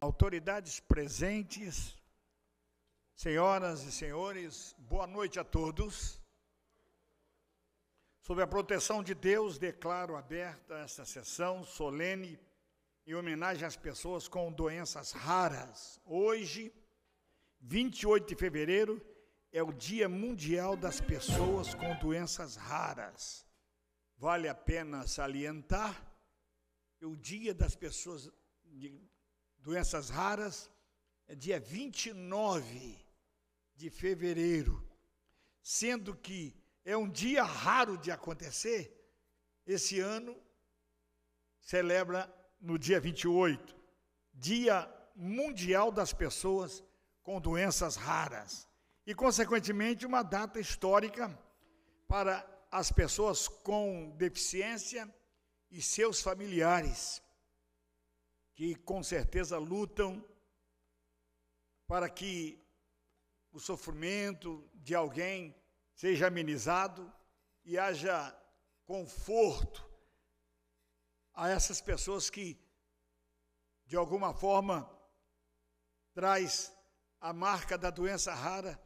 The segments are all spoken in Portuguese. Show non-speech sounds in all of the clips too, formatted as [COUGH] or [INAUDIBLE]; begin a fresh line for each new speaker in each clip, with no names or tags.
autoridades presentes, senhoras e senhores, boa noite a todos. Sob a proteção de Deus, declaro aberta esta sessão solene em homenagem às pessoas com doenças raras. Hoje, 28 de fevereiro, é o Dia Mundial das Pessoas com Doenças Raras. Vale a pena salientar que o Dia das Pessoas doenças raras, é dia 29 de fevereiro. Sendo que é um dia raro de acontecer, esse ano celebra no dia 28, Dia Mundial das Pessoas com Doenças Raras. E, consequentemente, uma data histórica para as pessoas com deficiência e seus familiares que com certeza lutam para que o sofrimento de alguém seja amenizado e haja conforto a essas pessoas que, de alguma forma, traz a marca da doença rara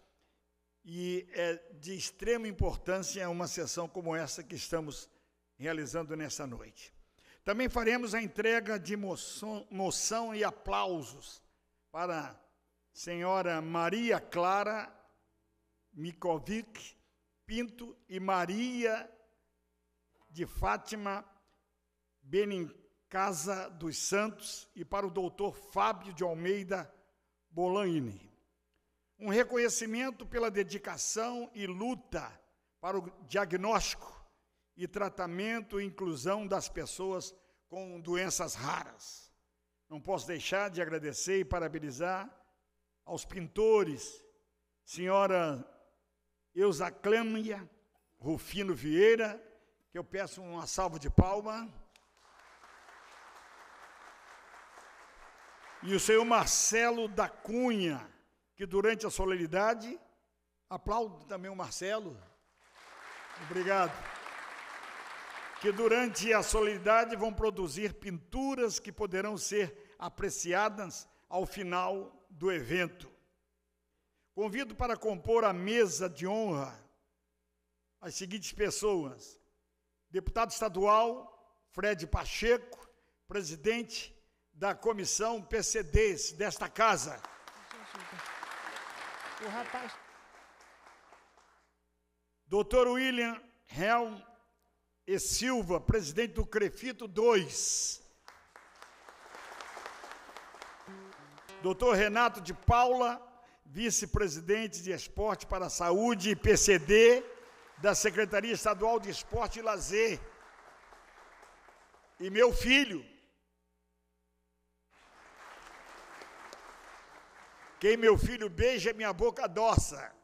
e é de extrema importância uma sessão como essa que estamos realizando nessa noite. Também faremos a entrega de moção, moção e aplausos para senhora Maria Clara Mikovic Pinto e Maria de Fátima Benincasa dos Santos e para o doutor Fábio de Almeida Bolaine. Um reconhecimento pela dedicação e luta para o diagnóstico e tratamento e inclusão das pessoas com doenças raras. Não posso deixar de agradecer e parabenizar aos pintores, senhora Euzaclâmia Rufino Vieira, que eu peço uma salva de palma. E o senhor Marcelo da Cunha, que durante a solenidade, aplaudo também o Marcelo. Obrigado que durante a solenidade vão produzir pinturas que poderão ser apreciadas ao final do evento. Convido para compor a mesa de honra as seguintes pessoas: deputado estadual Fred Pacheco, presidente da comissão PCDs desta casa. O rapaz. Doutor William Helm e Silva, presidente do Crefito 2. Doutor Renato de Paula, vice-presidente de Esporte para a Saúde, PCD, da Secretaria Estadual de Esporte e Lazer. E meu filho. Quem meu filho beija, minha boca adoça.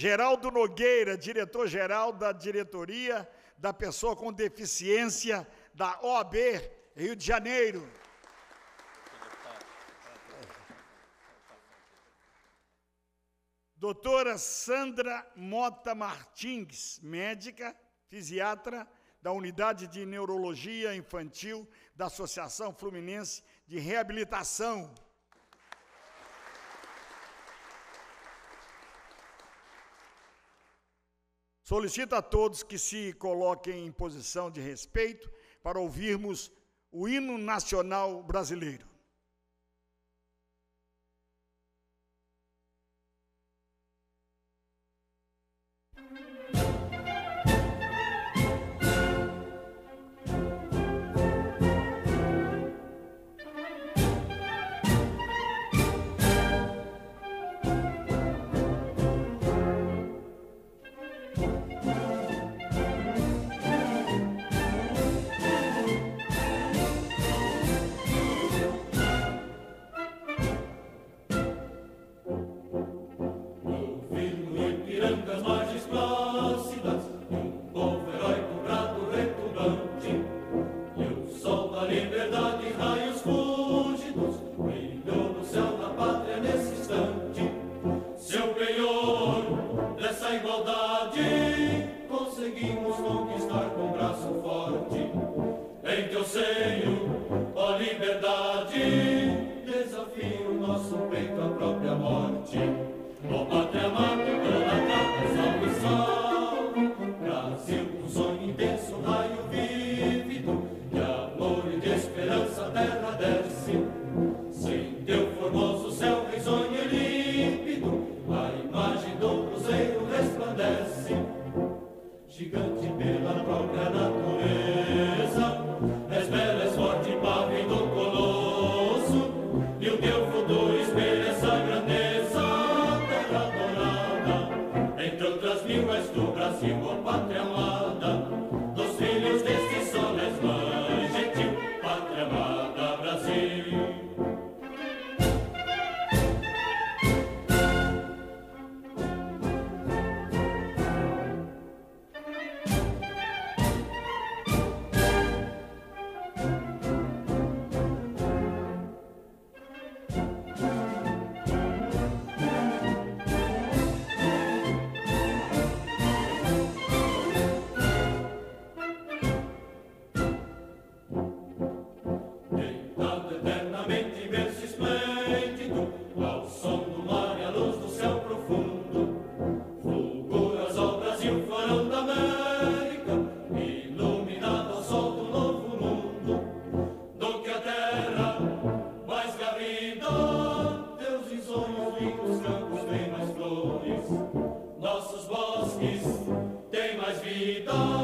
Geraldo Nogueira, diretor-geral da diretoria da pessoa com deficiência da OAB Rio de Janeiro. Doutora Sandra Mota Martins, médica, fisiatra da Unidade de Neurologia Infantil da Associação Fluminense de Reabilitação. Solicito a todos que se coloquem em posição de respeito para ouvirmos o hino nacional brasileiro.
Lord. bosques tem mais vida.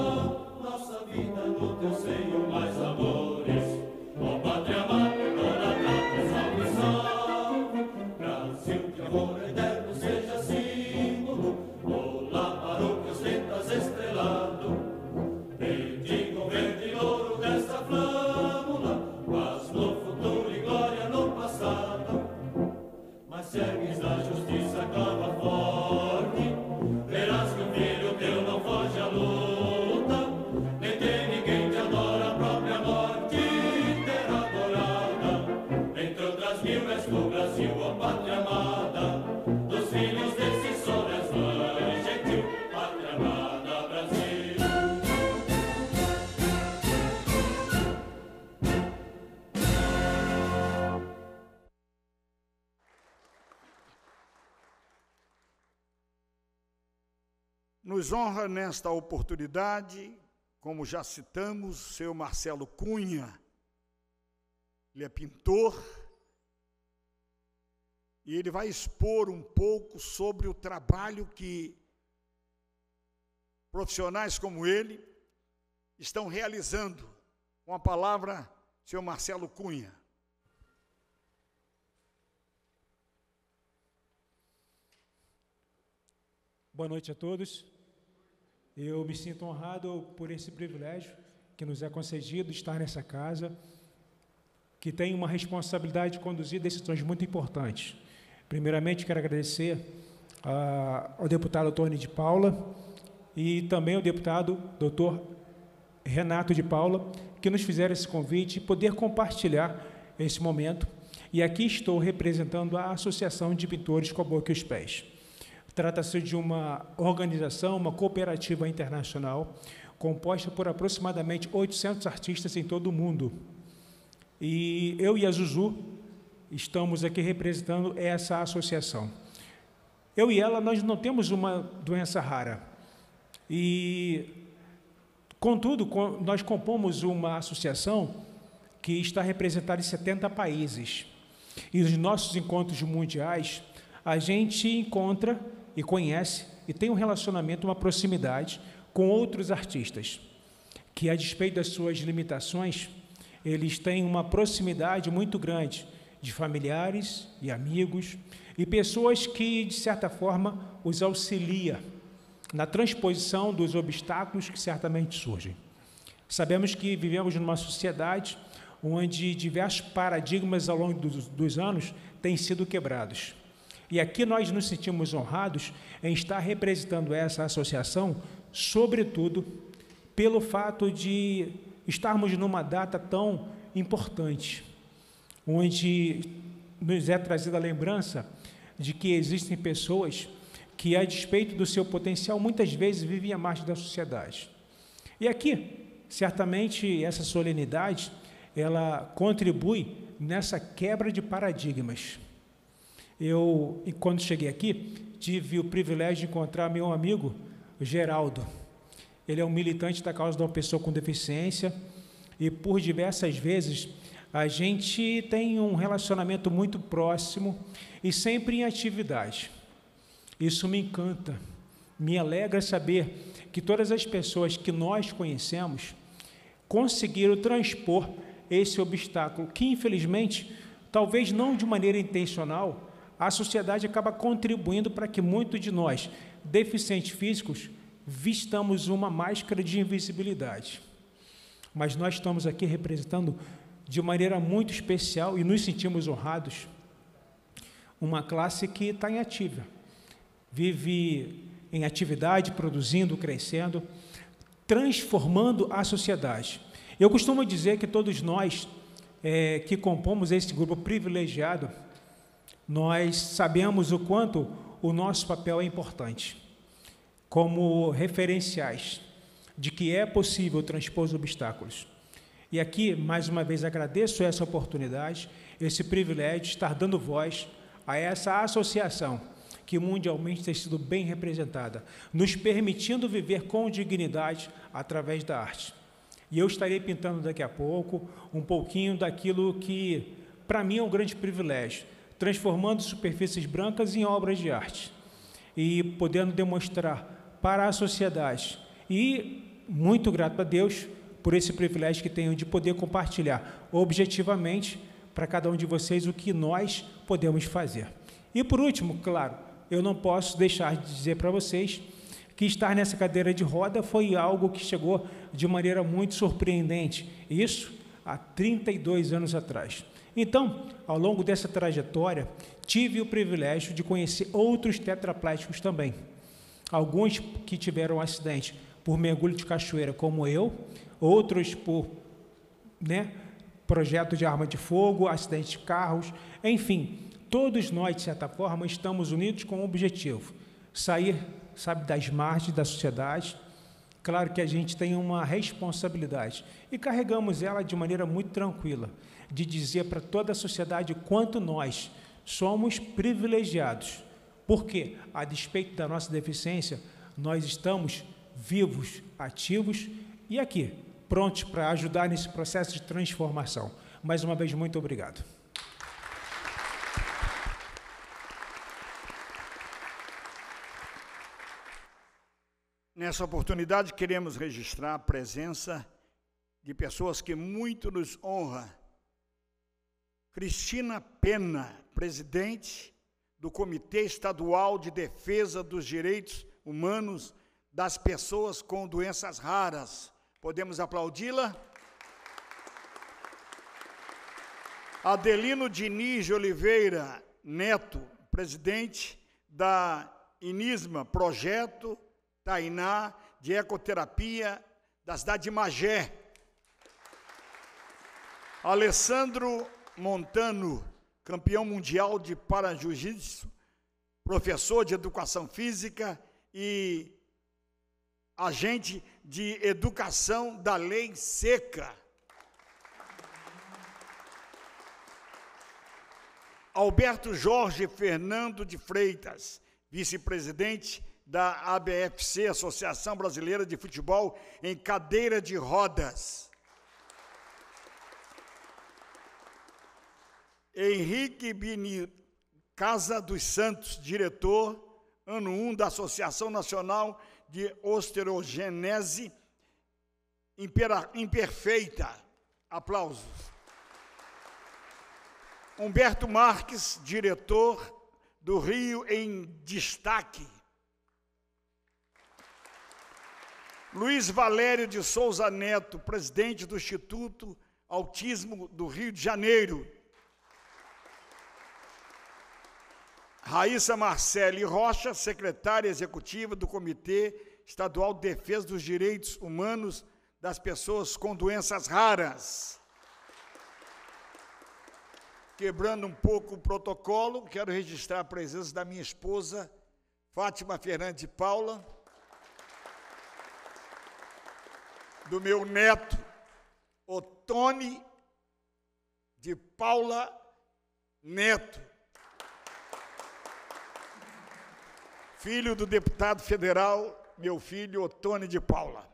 honra nesta oportunidade, como já citamos, o seu Marcelo Cunha. Ele é pintor e ele vai expor um pouco sobre o trabalho que profissionais como ele estão realizando. Com a palavra, seu Marcelo Cunha.
Boa noite a todos. Eu me sinto honrado por esse privilégio que nos é concedido estar nessa casa, que tem uma responsabilidade de conduzir decisões muito importantes. Primeiramente, quero agradecer ah, ao deputado Tony de Paula e também ao deputado doutor Renato de Paula, que nos fizeram esse convite e poder compartilhar esse momento. E aqui estou representando a Associação de Pintores com a Boca e os Pés. Trata-se de uma organização, uma cooperativa internacional, composta por aproximadamente 800 artistas em todo o mundo. E eu e a Zuzu estamos aqui representando essa associação. Eu e ela, nós não temos uma doença rara. E, contudo, nós compomos uma associação que está representada em 70 países. E nos nossos encontros mundiais, a gente encontra e conhece e tem um relacionamento, uma proximidade com outros artistas, que a despeito das suas limitações, eles têm uma proximidade muito grande de familiares e amigos e pessoas que de certa forma os auxilia na transposição dos obstáculos que certamente surgem. Sabemos que vivemos numa sociedade onde diversos paradigmas ao longo dos, dos anos têm sido quebrados. E aqui nós nos sentimos honrados em estar representando essa associação, sobretudo pelo fato de estarmos numa data tão importante, onde nos é trazida a lembrança de que existem pessoas que, a despeito do seu potencial, muitas vezes vivem à margem da sociedade. E aqui, certamente, essa solenidade ela contribui nessa quebra de paradigmas. Eu, quando cheguei aqui, tive o privilégio de encontrar meu amigo Geraldo. Ele é um militante da causa da pessoa com deficiência e por diversas vezes a gente tem um relacionamento muito próximo e sempre em atividade. Isso me encanta. Me alegra saber que todas as pessoas que nós conhecemos conseguiram transpor esse obstáculo, que infelizmente, talvez não de maneira intencional, a sociedade acaba contribuindo para que muitos de nós, deficientes físicos, vistamos uma máscara de invisibilidade. Mas nós estamos aqui representando de maneira muito especial e nos sentimos honrados uma classe que está em ativa, vive em atividade, produzindo, crescendo, transformando a sociedade. Eu costumo dizer que todos nós é, que compomos esse grupo privilegiado nós sabemos o quanto o nosso papel é importante, como referenciais de que é possível transpor os obstáculos. E aqui, mais uma vez, agradeço essa oportunidade, esse privilégio de estar dando voz a essa associação que mundialmente tem sido bem representada, nos permitindo viver com dignidade através da arte. E eu estarei pintando daqui a pouco um pouquinho daquilo que, para mim, é um grande privilégio, transformando superfícies brancas em obras de arte e podendo demonstrar para a sociedade. E muito grato a Deus por esse privilégio que tenho de poder compartilhar objetivamente para cada um de vocês o que nós podemos fazer. E por último, claro, eu não posso deixar de dizer para vocês que estar nessa cadeira de roda foi algo que chegou de maneira muito surpreendente. Isso há 32 anos atrás. Então, ao longo dessa trajetória, tive o privilégio de conhecer outros tetraplégicos também. Alguns que tiveram um acidente por mergulho de cachoeira, como eu, outros por né, projeto de arma de fogo, acidente de carros, enfim, todos nós, de certa forma, estamos unidos com um objetivo: sair, sabe, das margens da sociedade. Claro que a gente tem uma responsabilidade e carregamos ela de maneira muito tranquila de dizer para toda a sociedade quanto nós somos privilegiados. Porque, a despeito da nossa deficiência, nós estamos vivos, ativos e aqui, prontos para ajudar nesse processo de transformação. Mais uma vez, muito obrigado.
Nessa oportunidade, queremos registrar a presença de pessoas que muito nos honram Cristina Pena, presidente do Comitê Estadual de Defesa dos Direitos Humanos das Pessoas com Doenças Raras. Podemos aplaudi-la? Adelino Diniz de Oliveira Neto, presidente da Inisma Projeto Tainá de Ecoterapia da cidade de Magé. Alessandro Montano, campeão mundial de para-jiu-jitsu, professor de educação física e agente de educação da lei seca. Alberto Jorge Fernando de Freitas, vice-presidente da ABFC, Associação Brasileira de Futebol, em cadeira de rodas. Henrique Bini, Casa dos Santos, diretor, ano 1 da Associação Nacional de Osteogenese Imperfeita. Aplausos. Humberto Marques, diretor do Rio em Destaque. Luiz Valério de Souza Neto, presidente do Instituto Autismo do Rio de Janeiro. Raíssa Marcele Rocha, secretária executiva do Comitê Estadual de Defesa dos Direitos Humanos das Pessoas com Doenças Raras. Quebrando um pouco o protocolo, quero registrar a presença da minha esposa, Fátima Fernandes de Paula, do meu neto, Otone de Paula Neto, filho do deputado federal, meu filho Otone de Paula.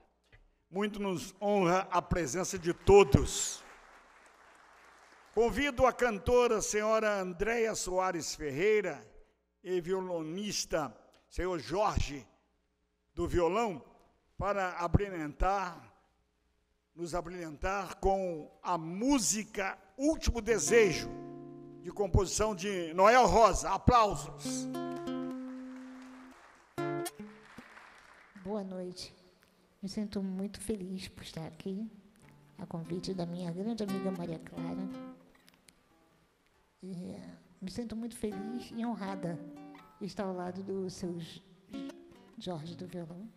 Muito nos honra a presença de todos. Convido a cantora senhora Andréia Soares Ferreira e violonista senhor Jorge do violão para abrilhantar, nos abrilhantar com a música Último Desejo, de composição de Noel Rosa. Aplausos. Boa
noite. Me sinto muito feliz por estar aqui, a convite da minha grande amiga Maria Clara. E é, me sinto muito feliz e honrada de estar ao lado do seu Jorge do violão.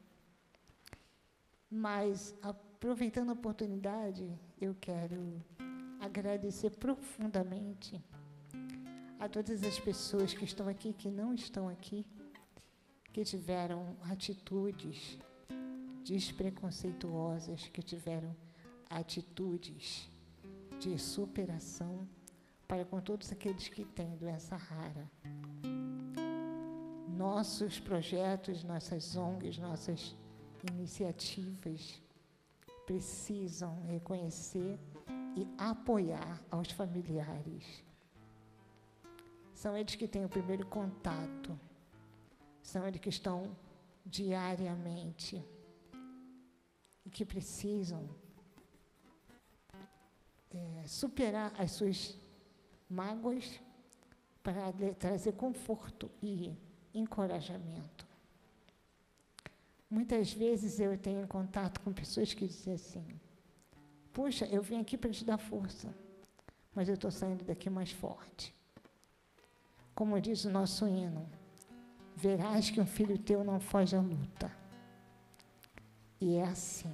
Mas, aproveitando a oportunidade, eu quero agradecer profundamente a todas as pessoas que estão aqui, que não estão aqui, que tiveram atitudes despreconceituosas, que tiveram atitudes de superação para com todos aqueles que têm doença rara. Nossos projetos, nossas ONGs, nossas iniciativas precisam reconhecer e apoiar aos familiares. São eles que têm o primeiro contato são eles que estão diariamente e que precisam é, superar as suas mágoas para trazer conforto e encorajamento. Muitas vezes eu tenho contato com pessoas que dizem assim: Puxa, eu vim aqui para te dar força, mas eu estou saindo daqui mais forte. Como diz o nosso hino, verás que um filho teu não foge à luta. E é assim.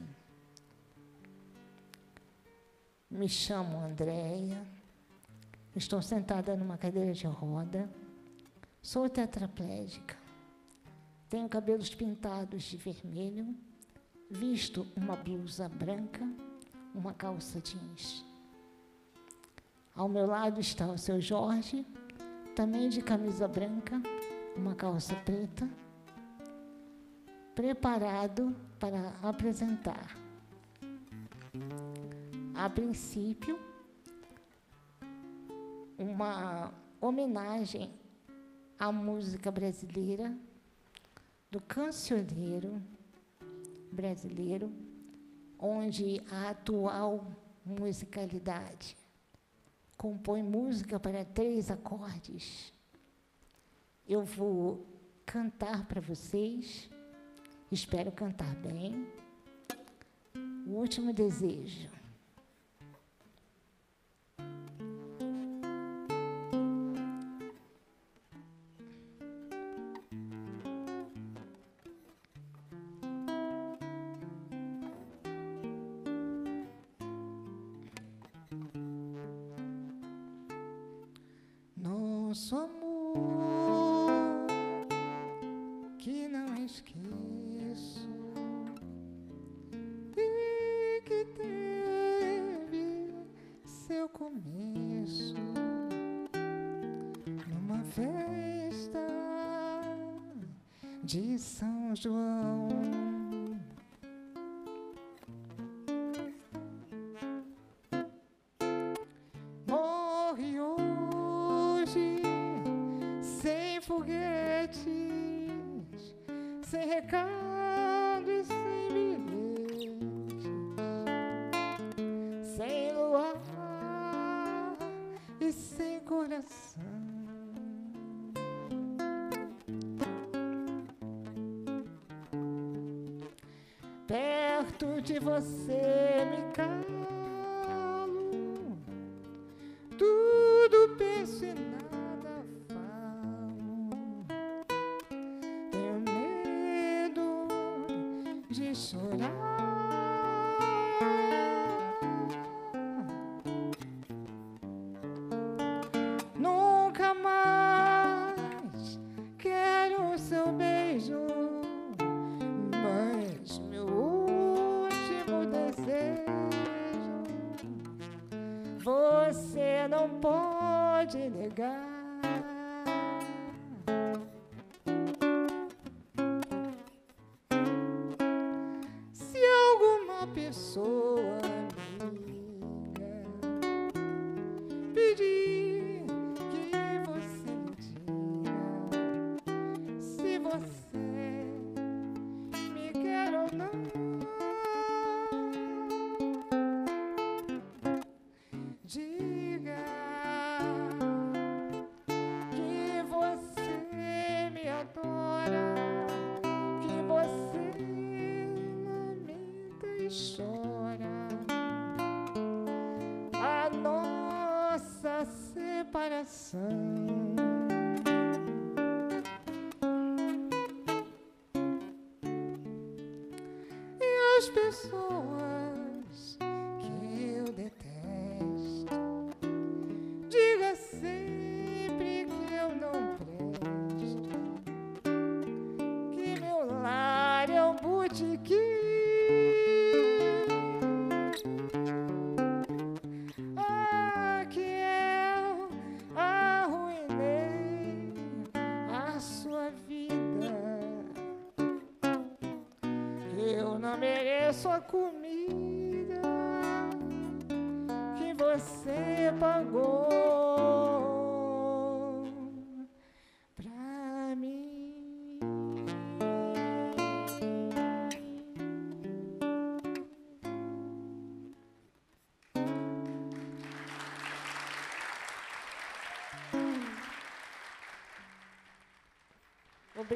Me chamo Andréia, estou sentada numa cadeira de roda, sou tetraplégica, tenho cabelos pintados de vermelho, visto uma blusa branca, uma calça jeans. Ao meu lado está o seu Jorge, também de camisa branca, uma calça preta, preparado para apresentar. A princípio, uma homenagem à música brasileira, do cancioneiro brasileiro, onde a atual musicalidade compõe música para três acordes eu vou cantar para vocês. Espero cantar bem. O último desejo. pessoa. coração. E as pessoas.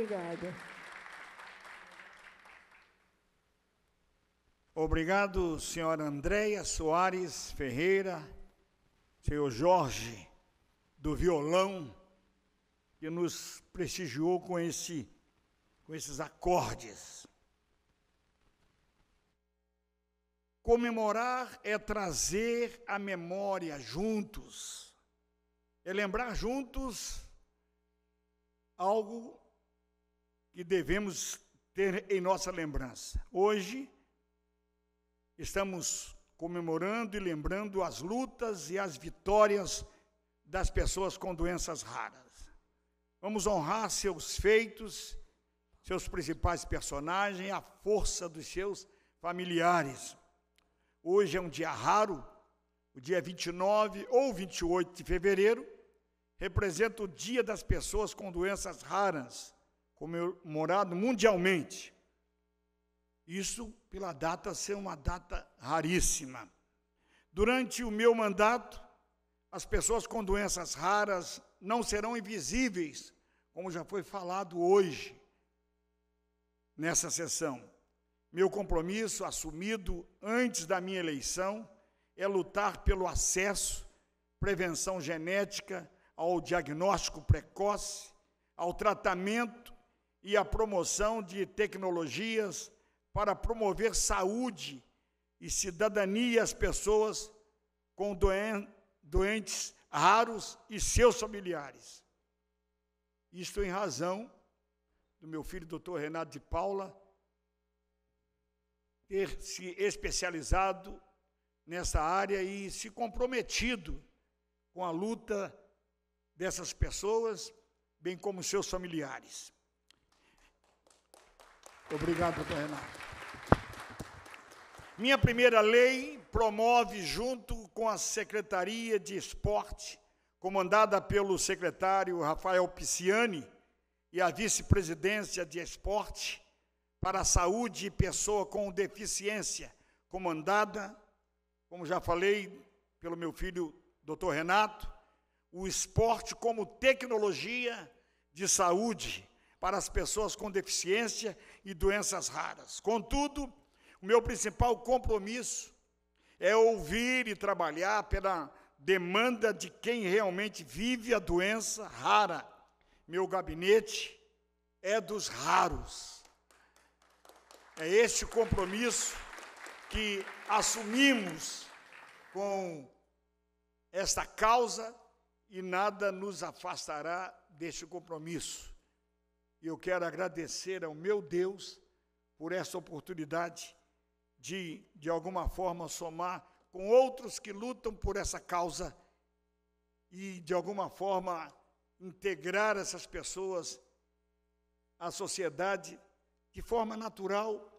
obrigada.
Obrigado, senhora Andréia Soares Ferreira, senhor Jorge do violão, que nos prestigiou com, esse, com esses acordes. Comemorar é trazer a memória juntos, é lembrar juntos algo que devemos ter em nossa lembrança. Hoje, estamos comemorando e lembrando as lutas e as vitórias das pessoas com doenças raras. Vamos honrar seus feitos, seus principais personagens, a força dos seus familiares. Hoje é um dia raro, o dia 29 ou 28 de fevereiro representa o dia das pessoas com doenças raras comemorado mundialmente. Isso pela data ser uma data raríssima. Durante o meu mandato, as pessoas com doenças raras não serão invisíveis, como já foi falado hoje nessa sessão. Meu compromisso assumido antes da minha eleição é lutar pelo acesso, prevenção genética, ao diagnóstico precoce, ao tratamento e a promoção de tecnologias para promover saúde e cidadania às pessoas com doen doentes raros e seus familiares. Isto em razão do meu filho, doutor Renato de Paula, ter se especializado nessa área e se comprometido com a luta dessas pessoas, bem como seus familiares. Obrigado, doutor Renato. Minha primeira lei promove, junto com a Secretaria de Esporte, comandada pelo secretário Rafael Pisciani e a Vice-Presidência de Esporte para a Saúde e Pessoa com Deficiência, comandada, como já falei, pelo meu filho Dr. Renato, o esporte como tecnologia de saúde para as pessoas com deficiência e doenças raras. Contudo, o meu principal compromisso é ouvir e trabalhar pela demanda de quem realmente vive a doença rara. Meu gabinete é dos raros. É este compromisso que assumimos com esta causa e nada nos afastará deste compromisso. E eu quero agradecer ao meu Deus por essa oportunidade de, de alguma forma, somar com outros que lutam por essa causa e, de alguma forma, integrar essas pessoas à sociedade de forma natural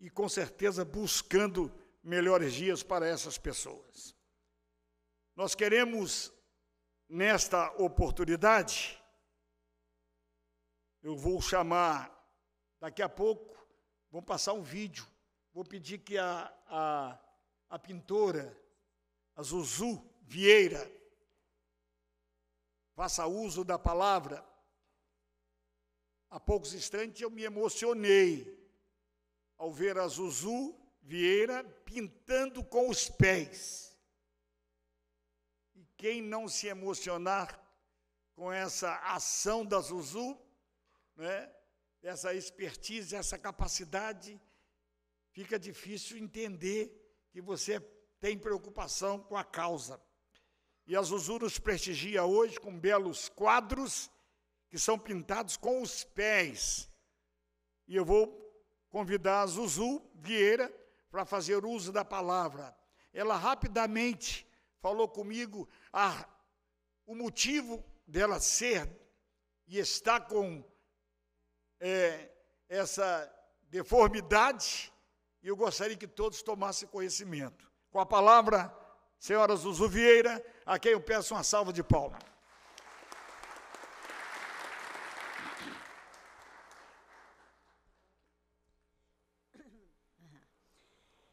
e, com certeza, buscando melhores dias para essas pessoas. Nós queremos, nesta oportunidade, eu vou chamar daqui a pouco, Vou passar um vídeo. Vou pedir que a, a, a pintora, a Zuzu Vieira, faça uso da palavra. Há poucos instantes eu me emocionei ao ver a Zuzu Vieira pintando com os pés. E quem não se emocionar com essa ação da Zuzu né, expertise, essa capacidade, fica difícil entender que você tem preocupação com a causa. E a Zuzu nos prestigia hoje com belos quadros que são pintados com os pés. E eu vou convidar a Zuzu Vieira para fazer uso da palavra. Ela rapidamente falou comigo a, o motivo dela ser e estar com é, essa deformidade e eu gostaria que todos tomassem conhecimento. Com a palavra, senhora Zuzu Vieira, a quem eu peço uma salva de palmas.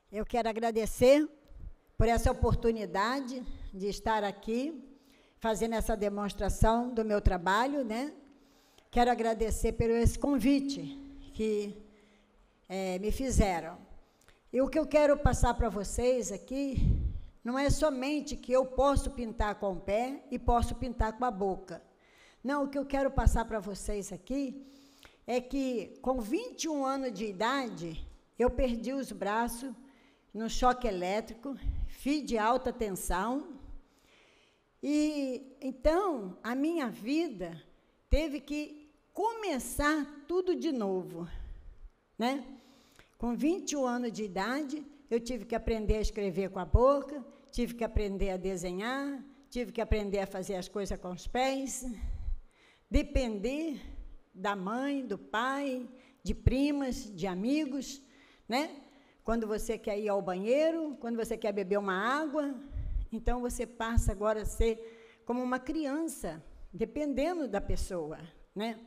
Eu quero agradecer por essa oportunidade de estar aqui fazendo essa demonstração do meu trabalho, né? Quero agradecer pelo esse convite que é, me fizeram. E o que eu quero passar para vocês aqui não é somente que eu posso pintar com o pé e posso pintar com a boca. Não, o que eu quero passar para vocês aqui é que com 21 anos de idade, eu perdi os braços no choque elétrico, fui de alta tensão. E então a minha vida teve que começar tudo de novo, né? Com 21 anos de idade, eu tive que aprender a escrever com a boca, tive que aprender a desenhar, tive que aprender a fazer as coisas com os pés, depender da mãe, do pai, de primas, de amigos, né? Quando você quer ir ao banheiro, quando você quer beber uma água, então você passa agora a ser como uma criança, dependendo da pessoa, né?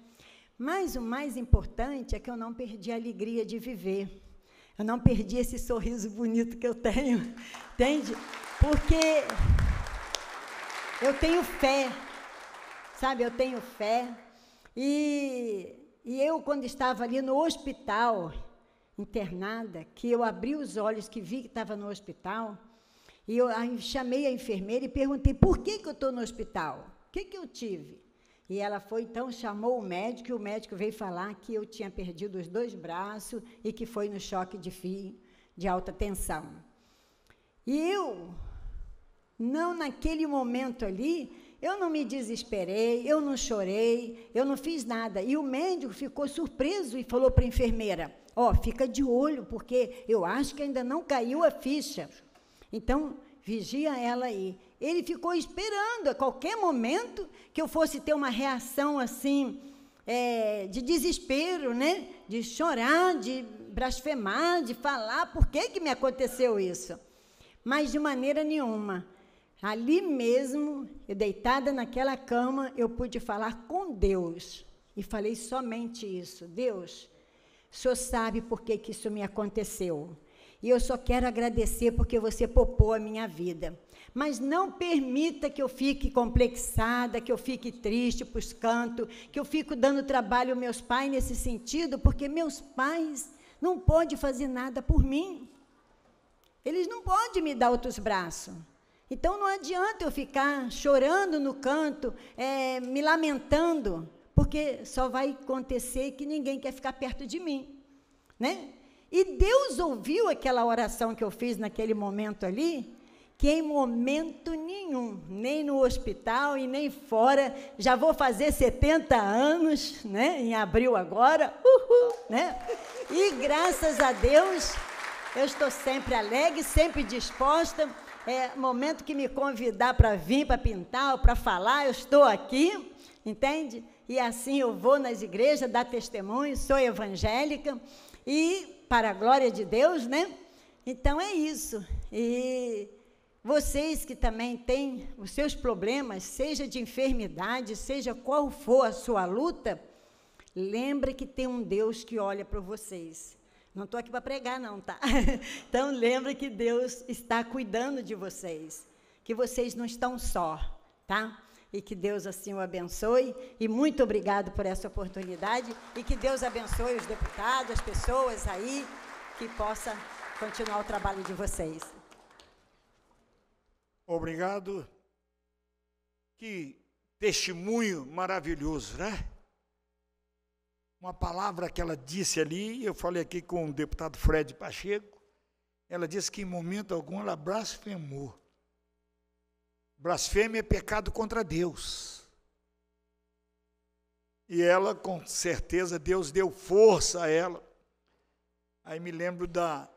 Mas o mais importante é que eu não perdi a alegria de viver. Eu não perdi esse sorriso bonito que eu tenho, [LAUGHS] entende? Porque eu tenho fé, sabe? Eu tenho fé. E, e eu, quando estava ali no hospital, internada, que eu abri os olhos, que vi que estava no hospital, e eu chamei a enfermeira e perguntei: por que, que eu estou no hospital? O que, que eu tive? E ela foi, então, chamou o médico, e o médico veio falar que eu tinha perdido os dois braços e que foi no choque de fio de alta tensão. E eu, não naquele momento ali, eu não me desesperei, eu não chorei, eu não fiz nada. E o médico ficou surpreso e falou para a enfermeira: Ó, oh, fica de olho, porque eu acho que ainda não caiu a ficha. Então, vigia ela aí. Ele ficou esperando a qualquer momento que eu fosse ter uma reação assim, é, de desespero, né? de chorar, de blasfemar, de falar por que, que me aconteceu isso. Mas de maneira nenhuma. Ali mesmo, eu deitada naquela cama, eu pude falar com Deus. E falei somente isso: Deus, o senhor sabe por que, que isso me aconteceu. E eu só quero agradecer porque você poupou a minha vida. Mas não permita que eu fique complexada, que eu fique triste para os cantos, que eu fico dando trabalho aos meus pais nesse sentido, porque meus pais não podem fazer nada por mim. Eles não podem me dar outros braços. Então não adianta eu ficar chorando no canto, é, me lamentando, porque só vai acontecer que ninguém quer ficar perto de mim, né? E Deus ouviu aquela oração que eu fiz naquele momento ali, que em momento nenhum, nem no hospital e nem fora, já vou fazer 70 anos, né? Em abril agora, uhul, né? E graças a Deus, eu estou sempre alegre, sempre disposta. É momento que me convidar para vir, para pintar, para falar, eu estou aqui, entende? E assim eu vou nas igrejas dar testemunho, sou evangélica e para a glória de Deus, né? Então é isso. E vocês que também têm os seus problemas, seja de enfermidade, seja qual for a sua luta, lembre que tem um Deus que olha para vocês. Não estou aqui para pregar, não, tá? [LAUGHS] Então lembre que Deus está cuidando de vocês, que vocês não estão só, tá? E que Deus assim o abençoe. E muito obrigado por essa oportunidade. E que Deus abençoe os deputados, as pessoas aí, que possa continuar o trabalho de vocês.
Obrigado. Que testemunho maravilhoso, né? Uma palavra que ela disse ali, eu falei aqui com o deputado Fred Pacheco, ela disse que em momento algum ela blasfemou. Blasfêmia é pecado contra Deus. E ela, com certeza, Deus deu força a ela. Aí me lembro da,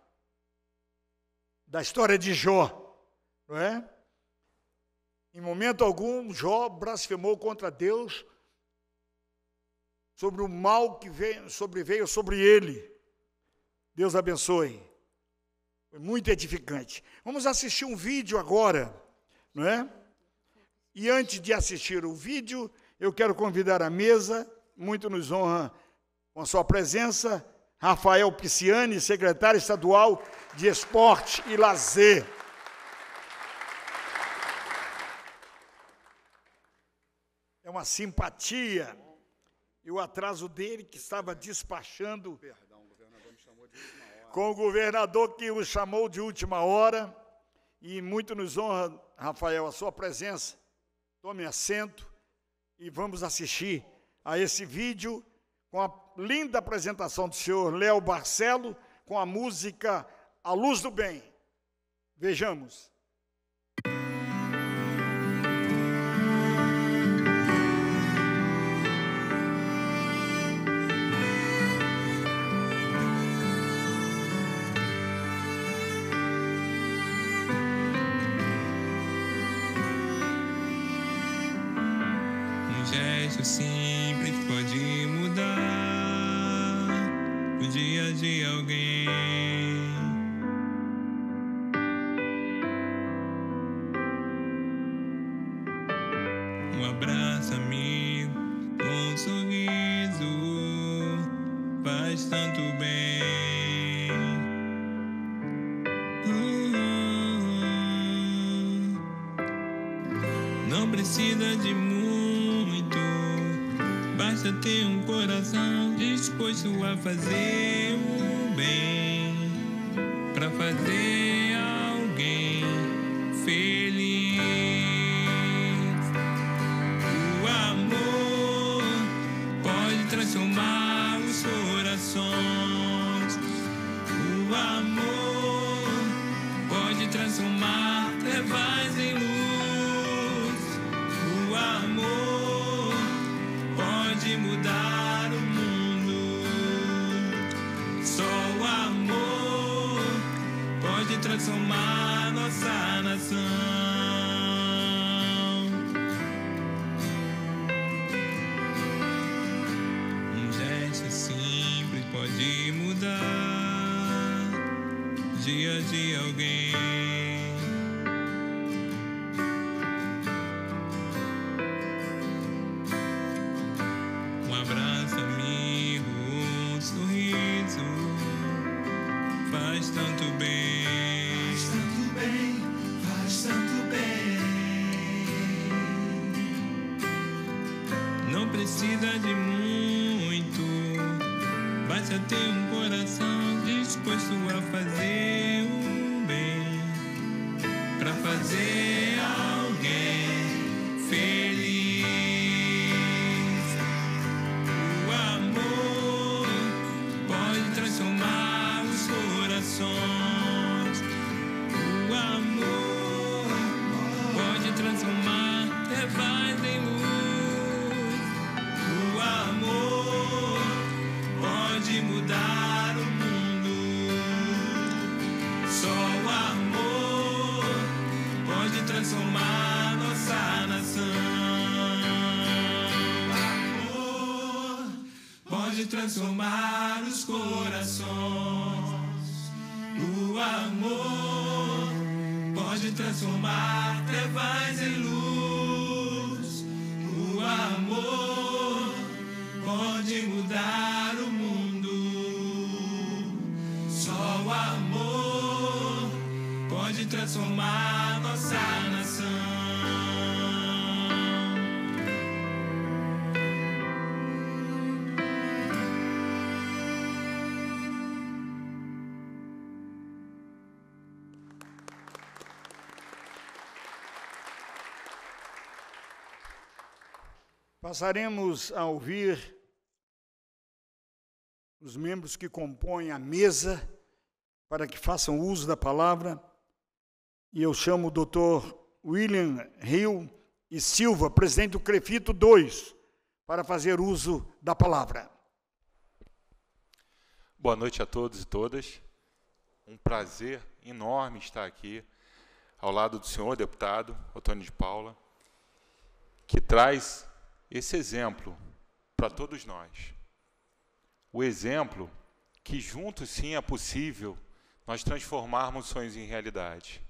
da história de Jó, não é? Em momento algum, Jó blasfemou contra Deus sobre o mal que veio, sobreveio sobre ele. Deus abençoe. Foi muito edificante. Vamos assistir um vídeo agora, não é? E antes de assistir o vídeo, eu quero convidar a mesa, muito nos honra com a sua presença, Rafael Pisciani, secretário estadual de Esporte e Lazer. uma simpatia. E o atraso dele, que estava despachando. Perdão, o governador me chamou de última hora. Com o governador que o chamou de última hora. E muito nos honra, Rafael, a sua presença. Tome assento e vamos assistir a esse vídeo com a linda apresentação do senhor Léo Barcelo com a música A Luz do Bem. Vejamos.
transformar nossa nação. So for my
passaremos a ouvir os membros que compõem a mesa para que façam uso da palavra. E eu chamo o doutor William Rio e Silva, presidente do Crefito 2, para fazer uso da palavra.
Boa noite a todos e todas. Um prazer enorme estar aqui ao lado do senhor deputado Antônio de Paula, que traz esse exemplo para todos nós. O exemplo que juntos sim é possível nós transformarmos sonhos em realidade.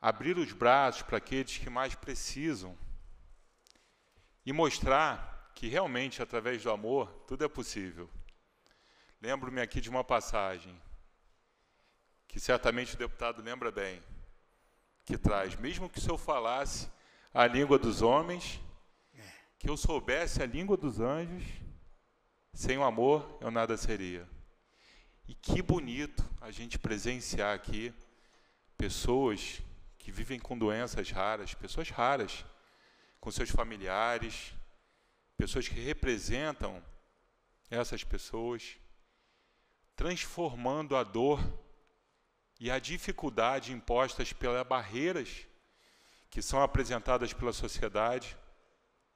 Abrir os braços para aqueles que mais precisam e mostrar que realmente através do amor tudo é possível. Lembro-me aqui de uma passagem que certamente o deputado lembra bem, que traz: mesmo que o senhor falasse a língua dos homens que eu soubesse a língua dos anjos, sem o amor eu nada seria. E que bonito a gente presenciar aqui pessoas que vivem com doenças raras, pessoas raras, com seus familiares, pessoas que representam essas pessoas, transformando a dor e a dificuldade impostas pelas barreiras que são apresentadas pela sociedade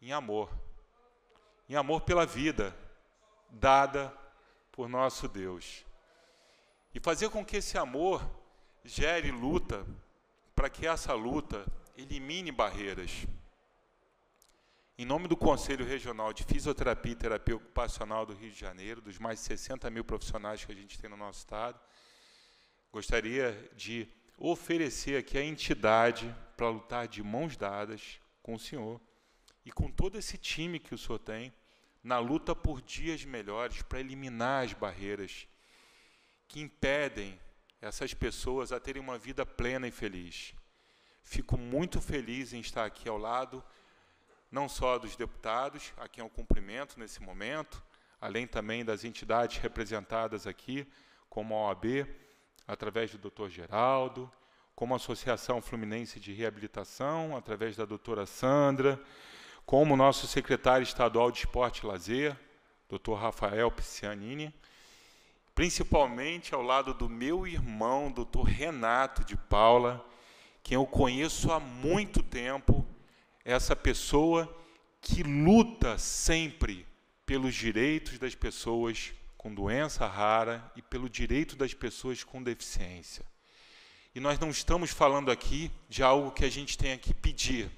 em amor, em amor pela vida dada por nosso Deus. E fazer com que esse amor gere luta, para que essa luta elimine barreiras. Em nome do Conselho Regional de Fisioterapia e Terapia Ocupacional do Rio de Janeiro, dos mais de 60 mil profissionais que a gente tem no nosso estado, gostaria de oferecer aqui a entidade para lutar de mãos dadas com o Senhor e com todo esse time que o senhor tem na luta por dias melhores, para eliminar as barreiras que impedem essas pessoas a terem uma vida plena e feliz. Fico muito feliz em estar aqui ao lado, não só dos deputados, a quem eu cumprimento nesse momento, além também das entidades representadas aqui, como a OAB, através do Dr. Geraldo, como a Associação Fluminense de Reabilitação, através da doutora Sandra, como nosso secretário estadual de Esporte e Lazer, Dr. Rafael Piscianini, principalmente ao lado do meu irmão, Dr. Renato de Paula, quem eu conheço há muito tempo, essa pessoa que luta sempre pelos direitos das pessoas com doença rara e pelo direito das pessoas com deficiência. E nós não estamos falando aqui de algo que a gente tenha que pedir.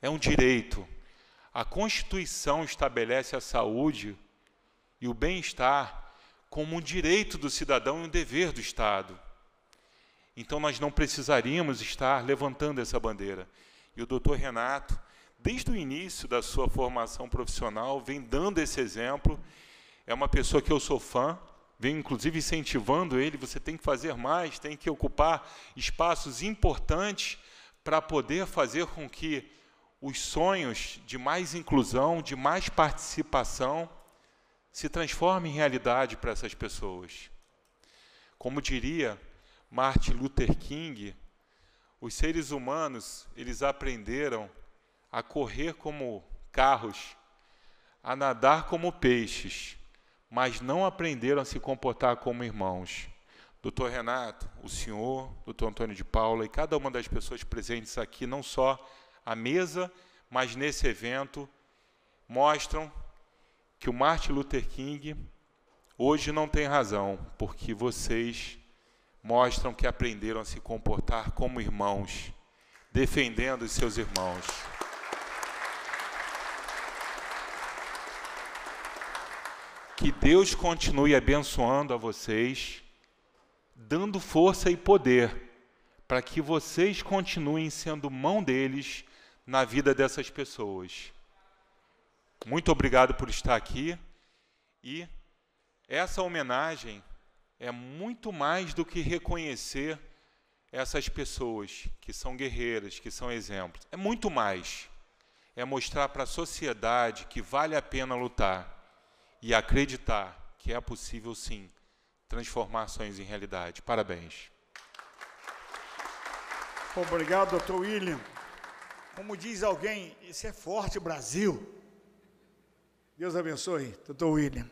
É um direito, a Constituição estabelece a saúde e o bem-estar como um direito do cidadão e um dever do Estado. Então, nós não precisaríamos estar levantando essa bandeira. E o doutor Renato, desde o início da sua formação profissional, vem dando esse exemplo. É uma pessoa que eu sou fã, vem inclusive incentivando ele, você tem que fazer mais, tem que ocupar espaços importantes para poder fazer com que os sonhos de mais inclusão, de mais participação, se transformem em realidade para essas pessoas. Como diria Martin Luther King, os seres humanos, eles aprenderam a correr como carros, a nadar como peixes, mas não aprenderam a se comportar como irmãos. Doutor Renato, o senhor, doutor Antônio de Paula e cada uma das pessoas presentes aqui, não só à mesa, mas nesse evento mostram que o Martin Luther King hoje não tem razão, porque vocês mostram que aprenderam a se comportar como irmãos, defendendo os seus irmãos. Que Deus continue abençoando a vocês, dando força e poder para que vocês continuem sendo mão deles na vida dessas pessoas. Muito obrigado por estar aqui e essa homenagem é muito mais do que reconhecer essas pessoas que são guerreiras, que são exemplos. É muito mais. É mostrar para a sociedade que vale a pena lutar e acreditar que é possível, sim, transformar sonhos em realidade. Parabéns.
Obrigado, doutor William. Como diz alguém, isso é forte, Brasil. Deus abençoe, doutor William.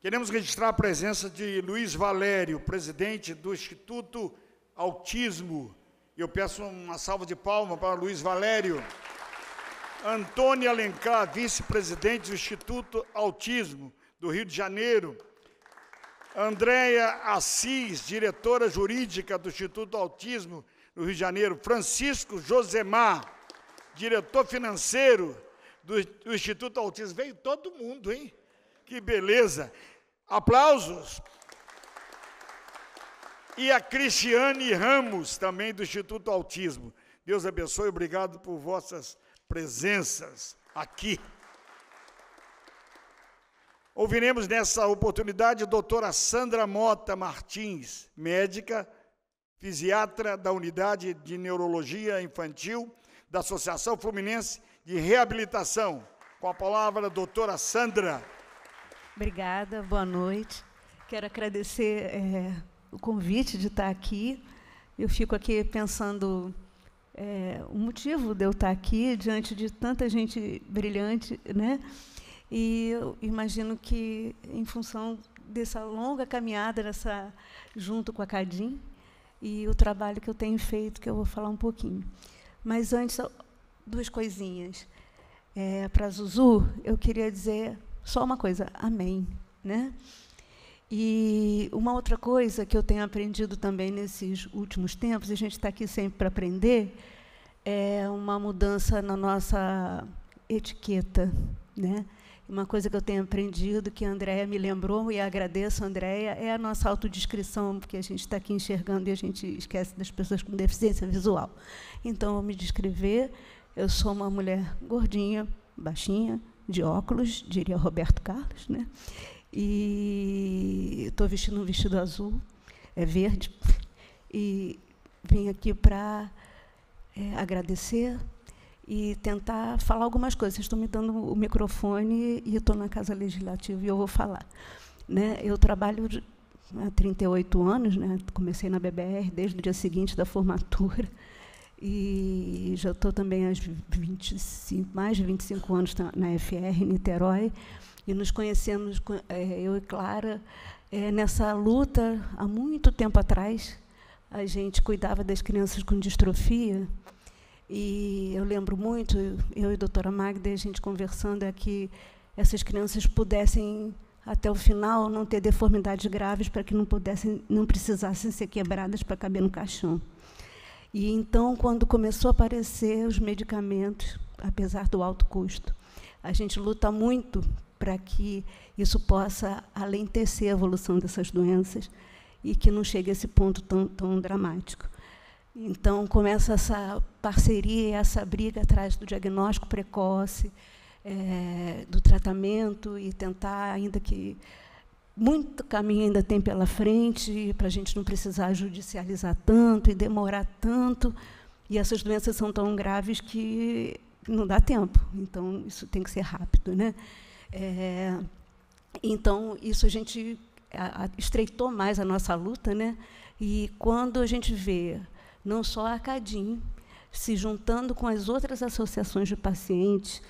Queremos registrar a presença de Luiz Valério, presidente do Instituto Autismo. Eu peço uma salva de palmas para Luiz Valério. Antônio Alencar, vice-presidente do Instituto Autismo do Rio de Janeiro. Andréia Assis, diretora jurídica do Instituto Autismo do Rio de Janeiro. Francisco Josemar diretor financeiro do, do Instituto Autismo. Veio todo mundo, hein? Que beleza! Aplausos! E a Cristiane Ramos, também do Instituto Autismo. Deus abençoe, obrigado por vossas presenças aqui. Ouviremos nessa oportunidade a doutora Sandra Mota Martins, médica, fisiatra da Unidade de Neurologia Infantil da Associação Fluminense de Reabilitação. Com a palavra, a doutora Sandra.
Obrigada, boa noite. Quero agradecer é, o convite de estar aqui. Eu fico aqui pensando é, o motivo de eu estar aqui diante de tanta gente brilhante, né? E eu imagino que em função dessa longa caminhada nessa junto com a Cadim e o trabalho que eu tenho feito, que eu vou falar um pouquinho. Mas antes, duas coisinhas. É, Para Zuzu, eu queria dizer só uma coisa: amém. Né? E uma outra coisa que eu tenho aprendido também nesses últimos tempos, e a gente está aqui sempre para aprender, é uma mudança na nossa etiqueta. Né? Uma coisa que eu tenho aprendido, que a Andrea me lembrou, e agradeço, Andrea, é a nossa autodescrição, porque a gente está aqui enxergando e a gente esquece das pessoas com deficiência visual. Então, vou me descrever. Eu sou uma mulher gordinha, baixinha, de óculos, diria Roberto Carlos, né? E estou vestindo um vestido azul, é verde, e vim aqui para é, agradecer e tentar falar algumas coisas. Vocês estão me dando o microfone e estou na Casa Legislativa e eu vou falar. Né? Eu trabalho há 38 anos, né? comecei na BBR desde o dia seguinte da formatura, [LAUGHS] e já estou também há 25, mais de 25 anos na FR, em Niterói, e nos conhecemos, é, eu e Clara, é, nessa luta há muito tempo atrás. A gente cuidava das crianças com distrofia, e eu lembro muito, eu e a doutora Magda, a gente conversando, é que essas crianças pudessem, até o final, não ter deformidades graves para que não, pudessem, não precisassem ser quebradas para caber no caixão. E então, quando começou a aparecer os medicamentos, apesar do alto custo, a gente luta muito para que isso possa alentecer a evolução dessas doenças e que não chegue a esse ponto tão, tão dramático. Então, começa essa parceria, essa briga atrás do diagnóstico precoce, é, do tratamento e tentar, ainda que muito caminho ainda tem pela frente, para a gente não precisar judicializar tanto e demorar tanto. E essas doenças são tão graves que não dá tempo. Então, isso tem que ser rápido. Né? É, então, isso a gente a, a, estreitou mais a nossa luta. Né? E quando a gente vê não só a CADIM, se juntando com as outras associações de pacientes,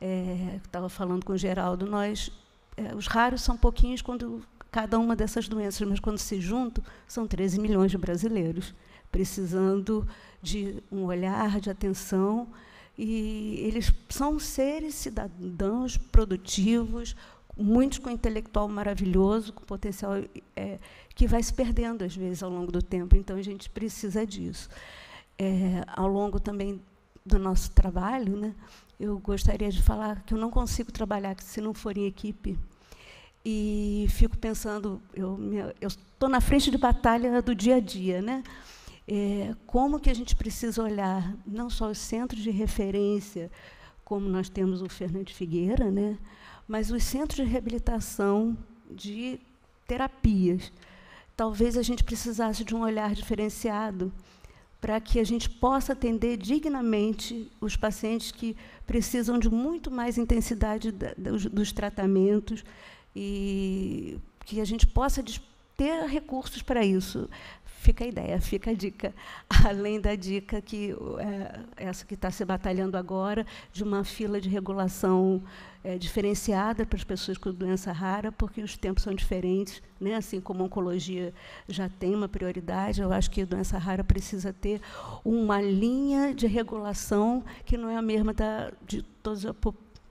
é, estava falando com o Geraldo, nós, é, os raros são pouquinhos quando cada uma dessas doenças, mas quando se juntam, são 13 milhões de brasileiros, precisando de um olhar, de atenção, e eles são seres cidadãos produtivos, muitos com intelectual maravilhoso, com potencial é, que vai se perdendo às vezes ao longo do tempo. Então a gente precisa disso. É, ao longo também do nosso trabalho, né, eu gostaria de falar que eu não consigo trabalhar se não for em equipe. E fico pensando, eu estou na frente de batalha do dia a dia, né? É, como que a gente precisa olhar não só os centros de referência, como nós temos o Fernando Figueira, né? mas os centros de reabilitação de terapias. Talvez a gente precisasse de um olhar diferenciado para que a gente possa atender dignamente os pacientes que precisam de muito mais intensidade dos, dos tratamentos e que a gente possa ter recursos para isso. Fica a ideia, fica a dica. [LAUGHS] Além da dica que é, essa que está se batalhando agora de uma fila de regulação é, diferenciada para as pessoas com doença rara, porque os tempos são diferentes, né? assim como a oncologia já tem uma prioridade, eu acho que a doença rara precisa ter uma linha de regulação que não é a mesma da, de todos,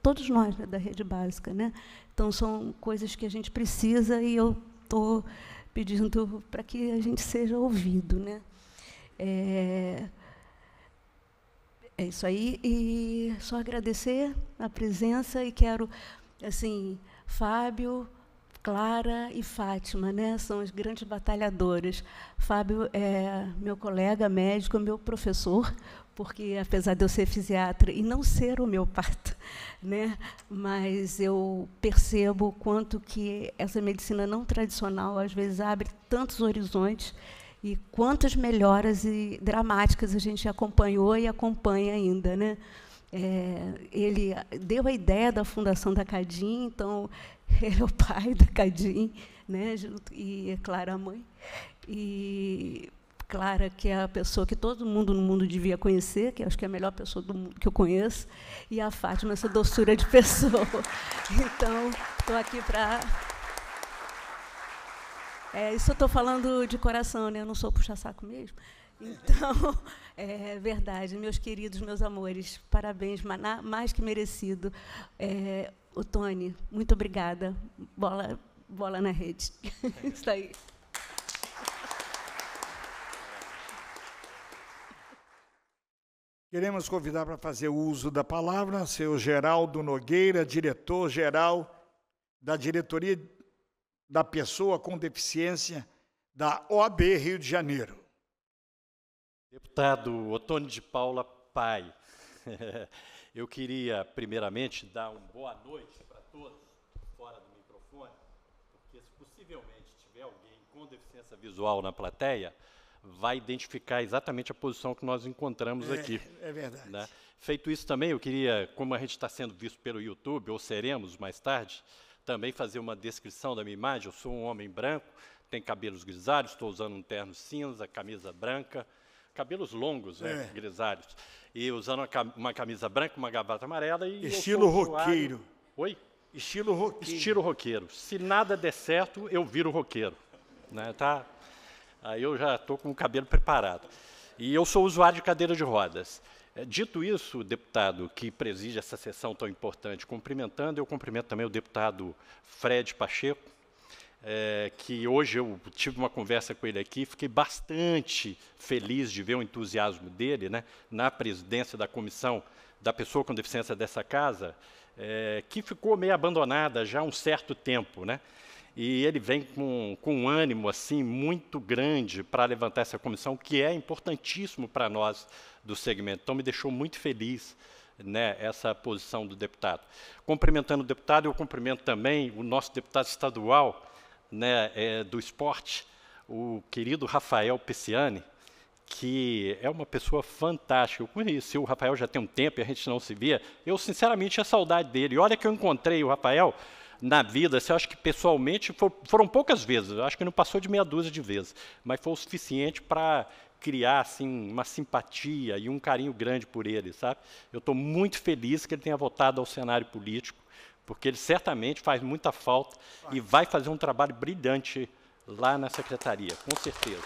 todos nós, né? da rede básica. Né? Então, são coisas que a gente precisa e eu estou pedindo para que a gente seja ouvido. Né? É, é isso aí. E só agradecer a presença e quero, assim, Fábio, Clara e Fátima, né? São os grandes batalhadores. Fábio é meu colega médico, meu professor, porque apesar de eu ser fisiatra e não ser homeopata, [LAUGHS] né? Mas eu percebo o quanto que essa medicina não tradicional às vezes abre tantos horizontes e quantas melhoras e dramáticas a gente acompanhou e acompanha ainda, né? É, ele deu a ideia da fundação da Cadim, então [LAUGHS] ele é o pai da Cadim, né? E é Clara a mãe. E Clara, que é a pessoa que todo mundo no mundo devia conhecer, que acho que é a melhor pessoa do mundo que eu conheço, e a Fátima, essa doçura de [LAUGHS] pessoa. Então, estou aqui para é, isso eu estou falando de coração, né? Eu não sou puxa-saco mesmo. Então, [LAUGHS] é verdade. Meus queridos, meus amores, parabéns, maná, mais que merecido. É, o Tony, muito obrigada. Bola, bola na rede. [LAUGHS] Isso aí.
Queremos convidar para fazer uso da palavra seu Geraldo Nogueira, diretor-geral da Diretoria da Pessoa com Deficiência da OAB Rio de Janeiro.
Deputado Otônio de Paula Pai, [LAUGHS] eu queria primeiramente dar uma boa noite para todos fora do microfone, porque se possivelmente tiver alguém com deficiência visual na plateia, vai identificar exatamente a posição que nós encontramos é, aqui. É verdade. Né? Feito isso também, eu queria, como a gente está sendo visto pelo YouTube, ou seremos mais tarde, também fazer uma descrição da minha imagem. Eu sou um homem branco, tenho cabelos grisalhos, estou usando um terno cinza, camisa branca, cabelos longos, né, é. grisalhos, e usando uma camisa branca, uma gravata amarela e estilo roqueiro. Oi. Estilo roqueiro. Estilo roqueiro. Se nada der certo, eu viro roqueiro, né? Tá? Aí eu já estou com o cabelo preparado. E eu sou usuário de cadeira de rodas. É, dito isso, deputado que preside essa sessão tão importante, cumprimentando, eu cumprimento também o deputado Fred Pacheco, é, que hoje eu tive uma conversa com ele aqui, fiquei bastante feliz de ver o entusiasmo dele né, na presidência da comissão da pessoa com deficiência dessa casa, é, que ficou meio abandonada já há um certo tempo. Né? e ele vem com, com um ânimo assim muito grande para levantar essa comissão, que é importantíssimo para nós do segmento. Então, me deixou muito feliz né, essa posição do deputado. Cumprimentando o deputado, eu cumprimento também o nosso deputado estadual né, é, do esporte, o querido Rafael Pisciani, que é uma pessoa fantástica. Eu conheci o Rafael já tem um tempo e a gente não se via. Eu, sinceramente, tinha saudade dele. E olha que eu encontrei o Rafael na vida, assim, acho que pessoalmente for, foram poucas vezes, acho que não passou de meia dúzia de vezes, mas foi o suficiente para criar assim uma simpatia e um carinho grande por ele, sabe? Eu estou muito feliz que ele tenha voltado ao cenário político, porque ele certamente faz muita falta e vai fazer um trabalho brilhante lá na secretaria, com certeza.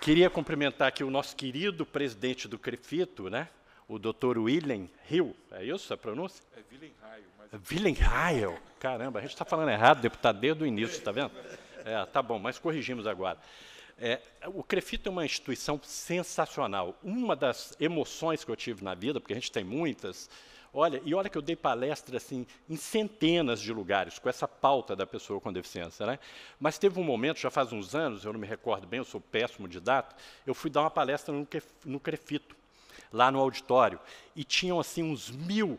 Queria cumprimentar aqui o nosso querido presidente do Crefito, né? o Dr. William Hill, é isso a pronúncia? É Hill, é William Hill, caramba, a gente está falando errado, deputado, desde o início, está vendo? É, tá bom, mas corrigimos agora. É, o Crefito é uma instituição sensacional. Uma das emoções que eu tive na vida, porque a gente tem muitas, olha, e olha que eu dei palestra assim, em centenas de lugares, com essa pauta da pessoa com deficiência. Né? Mas teve um momento, já faz uns anos, eu não me recordo bem, eu sou péssimo de data, eu fui dar uma palestra no CREFITO lá no auditório. E tinham assim uns mil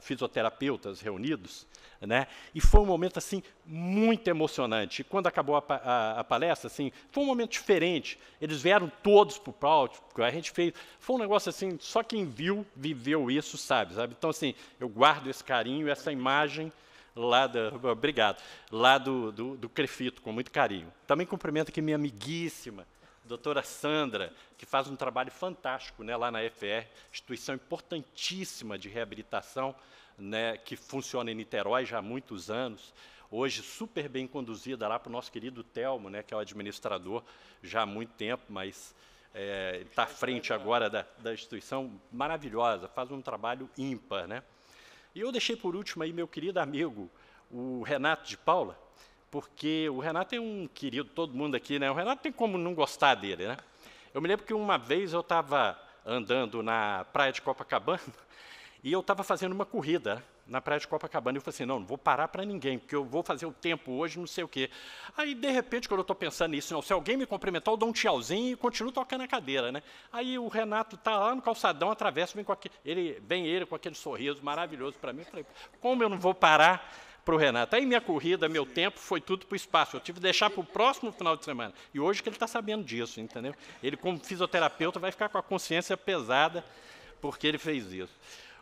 fisioterapeutas reunidos, né? E foi um momento assim muito emocionante. E quando acabou a, a, a, palestra, assim, foi um momento diferente. Eles vieram todos para o palco, a gente fez. Foi um negócio assim, só quem viu, viveu isso, sabe, sabe? Então assim, eu guardo esse carinho, essa imagem lá da, obrigado, lá do, do, do Crefito, com muito carinho. Também cumprimento aqui minha amiguíssima doutora Sandra, que faz um trabalho fantástico né, lá na FR, instituição importantíssima de reabilitação, né, que funciona em Niterói já há muitos anos, hoje super bem conduzida lá para o nosso querido Telmo, né, que é o administrador já há muito tempo, mas está é, tá à frente agora da, da instituição, maravilhosa, faz um trabalho ímpar. Né? E eu deixei por último aí meu querido amigo, o Renato de Paula, porque o Renato é um querido, todo mundo aqui, né? O Renato tem como não gostar dele, né? Eu me lembro que uma vez eu estava andando na praia de Copacabana [LAUGHS] e eu estava fazendo uma corrida né, na praia de Copacabana. E eu falei assim, não, não vou parar para ninguém, porque eu vou fazer o tempo hoje, não sei o quê. Aí, de repente, quando eu estou pensando nisso, não, se alguém me cumprimentar, eu dou um tchauzinho e continuo tocando a cadeira. Né? Aí o Renato está lá no calçadão, atravessa, vem, com aquele, ele, vem ele com aquele sorriso maravilhoso para mim. Eu falei, como eu não vou parar? para o Renato. Aí minha corrida, meu tempo, foi tudo para o espaço. Eu tive que deixar para o próximo final de semana. E hoje que ele está sabendo disso, entendeu? Ele, como fisioterapeuta, vai ficar com a consciência pesada porque ele fez isso.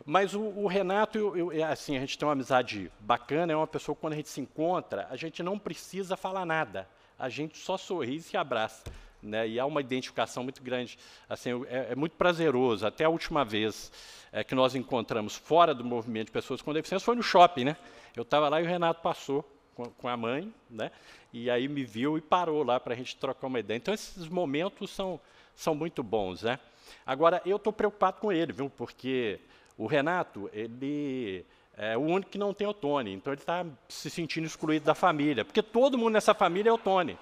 Mas o, o Renato, eu, eu, é assim, a gente tem uma amizade bacana, é uma pessoa que quando a gente se encontra, a gente não precisa falar nada. A gente só sorri e se abraça. Né, e há uma identificação muito grande. Assim, é, é muito prazeroso. Até a última vez é, que nós encontramos fora do movimento de pessoas com deficiência foi no shopping, né? Eu estava lá e o Renato passou com, com, a mãe, né? E aí me viu e parou lá para a gente trocar uma ideia. Então esses momentos são, são muito bons, né? Agora eu estou preocupado com ele, viu? Porque o Renato ele é o único que não tem o Tony, então ele está se sentindo excluído da família, porque todo mundo nessa família é o Tony.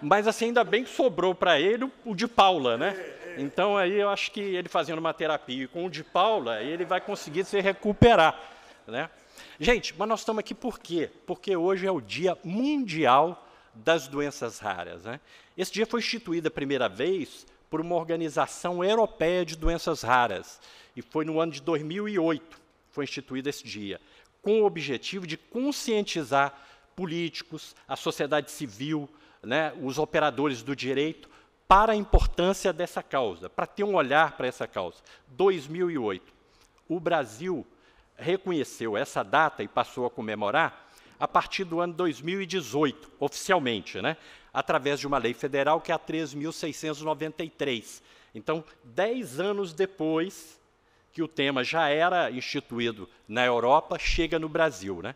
Mas assim, ainda bem que sobrou para ele o de Paula, né? Então aí eu acho que ele fazendo uma terapia com o de Paula, ele vai conseguir se recuperar, né? Gente, mas nós estamos aqui por quê? Porque hoje é o Dia Mundial das Doenças Raras. Né? Esse dia foi instituído a primeira vez por uma organização europeia de doenças raras e foi no ano de 2008 foi instituído esse dia, com o objetivo de conscientizar políticos, a sociedade civil, né, os operadores do direito para a importância dessa causa, para ter um olhar para essa causa. 2008. O Brasil reconheceu essa data e passou a comemorar a partir do ano 2018, oficialmente, né? através de uma lei federal que é a 3.693. Então, dez anos depois que o tema já era instituído na Europa, chega no Brasil. Né?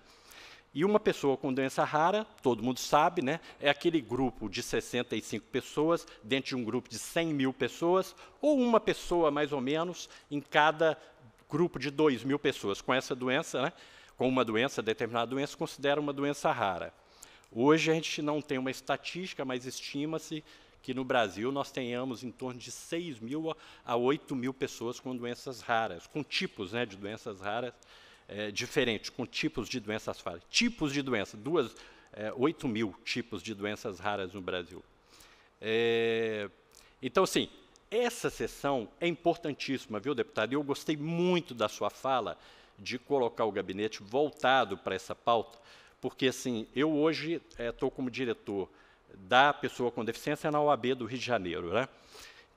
E uma pessoa com doença rara, todo mundo sabe, né? é aquele grupo de 65 pessoas, dentro de um grupo de 100 mil pessoas, ou uma pessoa mais ou menos em cada grupo de 2 mil pessoas com essa doença, né, com uma doença, determinada doença, considera uma doença rara. Hoje a gente não tem uma estatística, mas estima-se que no Brasil nós tenhamos em torno de 6 mil a 8 mil pessoas com doenças raras, com tipos né, de doenças raras é, diferentes, com tipos de doenças raras. Tipos de doenças, duas, é, eh, 8 mil tipos de doenças raras no Brasil. É, então, assim, essa sessão é importantíssima, viu, deputado? Eu gostei muito da sua fala de colocar o gabinete voltado para essa pauta, porque assim, eu hoje estou eh, é, como diretor da pessoa com deficiência na OAB do Rio de Janeiro, né?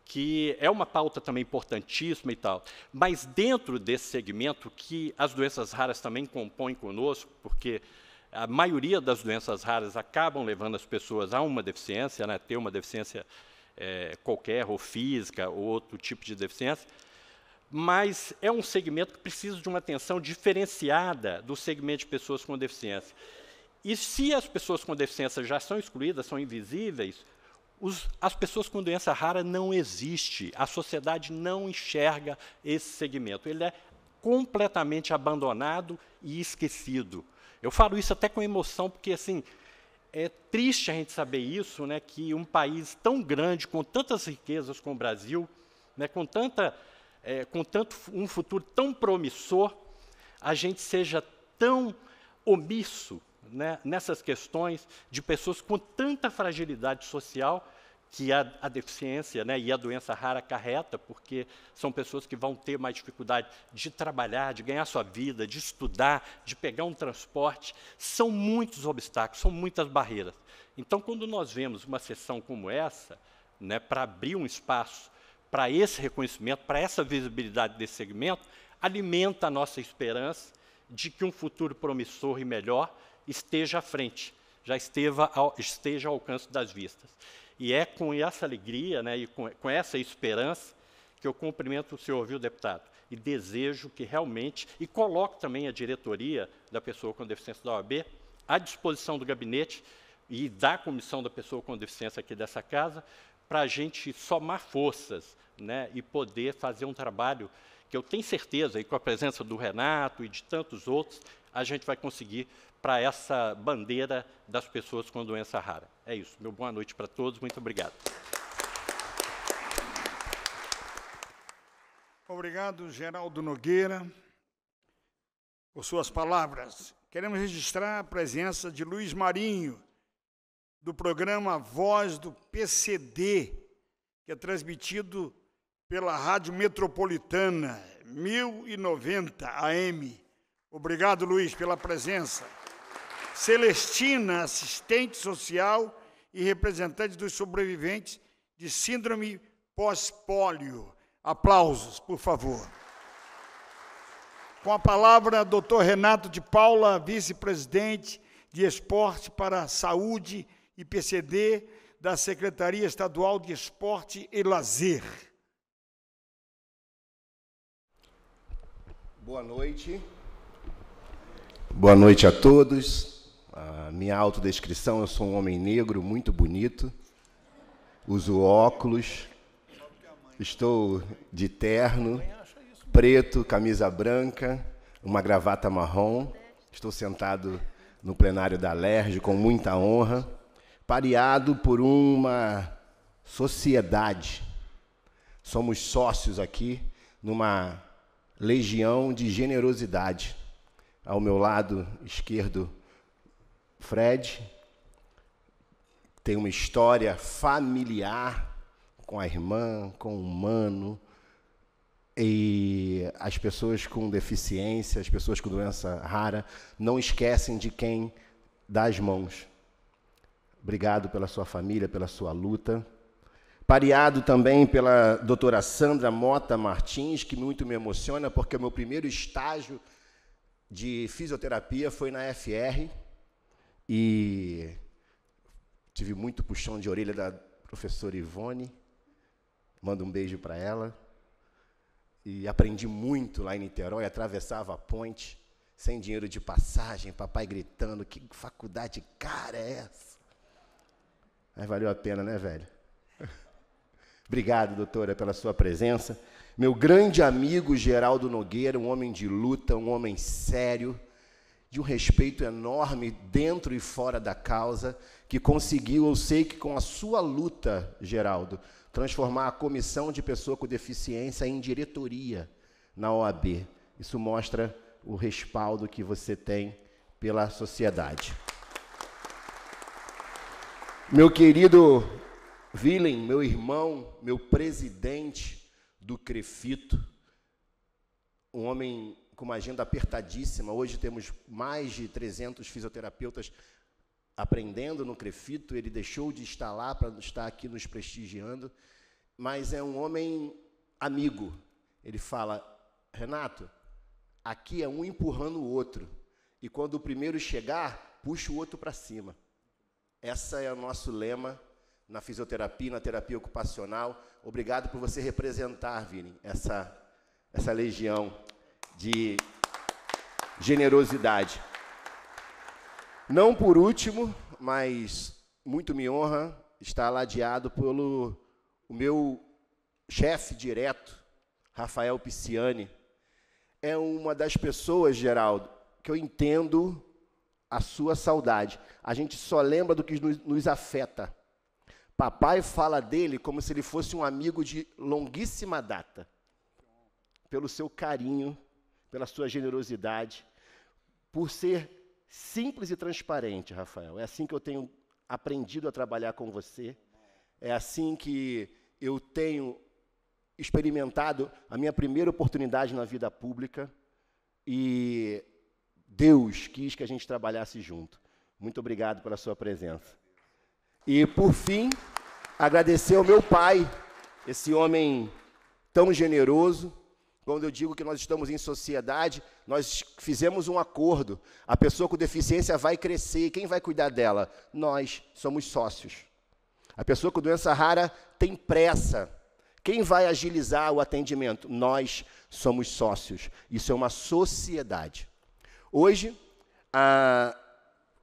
que é uma pauta também importantíssima e tal, mas dentro desse segmento que as doenças raras também compõem conosco, porque a maioria das doenças raras acabam levando as pessoas a uma deficiência, né, ter uma deficiência é, qualquer, ou física, ou outro tipo de deficiência, mas é um segmento que precisa de uma atenção diferenciada do segmento de pessoas com deficiência. E se as pessoas com deficiência já são excluídas, são invisíveis, os, as pessoas com doença rara não existe. A sociedade não enxerga esse segmento. Ele é completamente abandonado e esquecido. Eu falo isso até com emoção, porque assim, é triste a gente saber isso, né, que um país tão grande, com tantas riquezas como o Brasil, né, com, tanta, é, com tanto um futuro tão promissor, a gente seja tão omisso né, nessas questões de pessoas com tanta fragilidade social que a, a deficiência né, e a doença rara carreta, porque são pessoas que vão ter mais dificuldade de trabalhar, de ganhar sua vida, de estudar, de pegar um transporte. São muitos obstáculos, são muitas barreiras. Então, quando nós vemos uma sessão como essa, né, para abrir um espaço para esse reconhecimento, para essa visibilidade desse segmento, alimenta a nossa esperança de que um futuro promissor e melhor esteja à frente, já esteja ao, esteja ao alcance das vistas. E é com essa alegria né, e com, com essa esperança que eu cumprimento o senhor, viu, deputado? E desejo que realmente, e coloco também a diretoria da pessoa com deficiência da OAB à disposição do gabinete e da comissão da pessoa com deficiência aqui dessa casa, para a gente somar forças né, e poder fazer um trabalho que eu tenho certeza, e com a presença do Renato e de tantos outros, a gente vai conseguir para essa bandeira das pessoas com doença rara. É isso. Meu boa noite para todos. Muito obrigado.
Obrigado, Geraldo Nogueira, por suas palavras. Queremos registrar a presença de Luiz Marinho, do programa Voz do PCD, que é transmitido pela Rádio Metropolitana 1090 AM. Obrigado, Luiz, pela presença. Celestina, assistente social e representante dos sobreviventes de síndrome pós-pólio. Aplausos, por favor. Com a palavra, doutor Renato de Paula, vice-presidente de Esporte para a Saúde e PCD da Secretaria Estadual de Esporte e Lazer.
Boa noite. Boa noite a todos a minha autodescrição, eu sou um homem negro, muito bonito, uso óculos, estou de terno, preto, camisa branca, uma gravata marrom, estou sentado no plenário da LERJ com muita honra, pareado por uma sociedade. Somos sócios aqui numa legião de generosidade. Ao meu lado esquerdo, Fred tem uma história familiar com a irmã, com o mano, e as pessoas com deficiência, as pessoas com doença rara, não esquecem de quem dá as mãos. Obrigado pela sua família, pela sua luta. Pareado também pela doutora Sandra Mota Martins, que muito me emociona, porque o meu primeiro estágio de fisioterapia foi na FR, e tive muito puxão de orelha da professora Ivone. Mando um beijo para ela. E aprendi muito lá em Niterói, atravessava a ponte sem dinheiro de passagem, papai gritando, que faculdade cara é essa? Mas valeu a pena, né, velho? [LAUGHS] Obrigado, doutora, pela sua presença. Meu grande amigo Geraldo Nogueira, um homem de luta, um homem sério, de um respeito enorme dentro e fora da causa, que conseguiu, eu sei que com a sua luta, Geraldo, transformar a comissão de pessoa com deficiência em diretoria na OAB. Isso mostra o respaldo que você tem pela sociedade. Meu querido Willem, meu irmão, meu presidente do Crefito, um homem com uma agenda apertadíssima. Hoje temos mais de 300 fisioterapeutas aprendendo no Crefito, ele deixou de estar lá para estar aqui nos prestigiando, mas é um homem amigo. Ele fala: Renato, aqui é um empurrando o outro, e quando o primeiro chegar, puxa o outro para cima. Essa é o nosso lema na fisioterapia, na terapia ocupacional. Obrigado por você representar, Vini, essa, essa legião de generosidade. Não por último, mas muito me honra estar ladeado pelo o meu chefe direto, Rafael Pisciani. É uma das pessoas, Geraldo, que eu entendo a sua saudade. A gente só lembra do que nos, nos afeta. Papai fala dele como se ele fosse um amigo de longuíssima data, pelo seu carinho pela sua generosidade, por ser simples e transparente, Rafael. É assim que eu tenho aprendido a trabalhar com você. É assim que eu tenho experimentado a minha primeira oportunidade na vida pública e Deus quis que a gente trabalhasse junto. Muito obrigado pela sua presença. E por fim, agradecer ao meu pai, esse homem tão generoso, quando eu digo que nós estamos em sociedade, nós fizemos um acordo. A pessoa com deficiência vai crescer. Quem vai cuidar dela? Nós somos sócios. A pessoa com doença rara tem pressa. Quem vai agilizar o atendimento? Nós somos sócios. Isso é uma sociedade. Hoje, a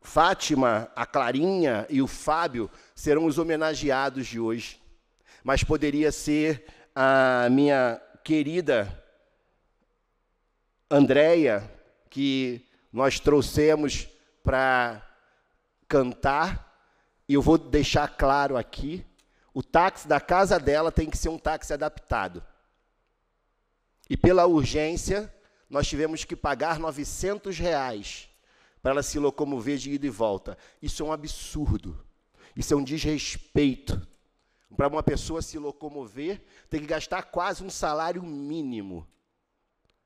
Fátima, a Clarinha e o Fábio serão os homenageados de hoje. Mas poderia ser a minha querida Andréia, que nós trouxemos para cantar, e eu vou deixar claro aqui, o táxi da casa dela tem que ser um táxi adaptado. E pela urgência, nós tivemos que pagar 900 reais para ela se locomover de ida e volta. Isso é um absurdo. Isso é um desrespeito. Para uma pessoa se locomover, tem que gastar quase um salário mínimo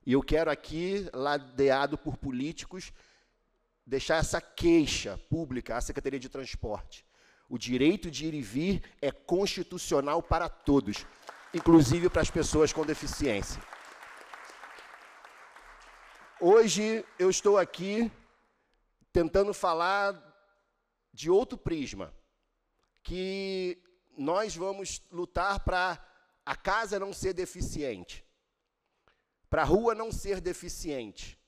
e eu quero aqui, ladeado por políticos, deixar essa queixa pública à Secretaria de Transporte. O direito de ir e vir é constitucional para todos, inclusive para as pessoas com deficiência. Hoje eu estou aqui tentando falar de outro prisma, que nós vamos lutar para a casa não ser deficiente para a rua não ser deficiente,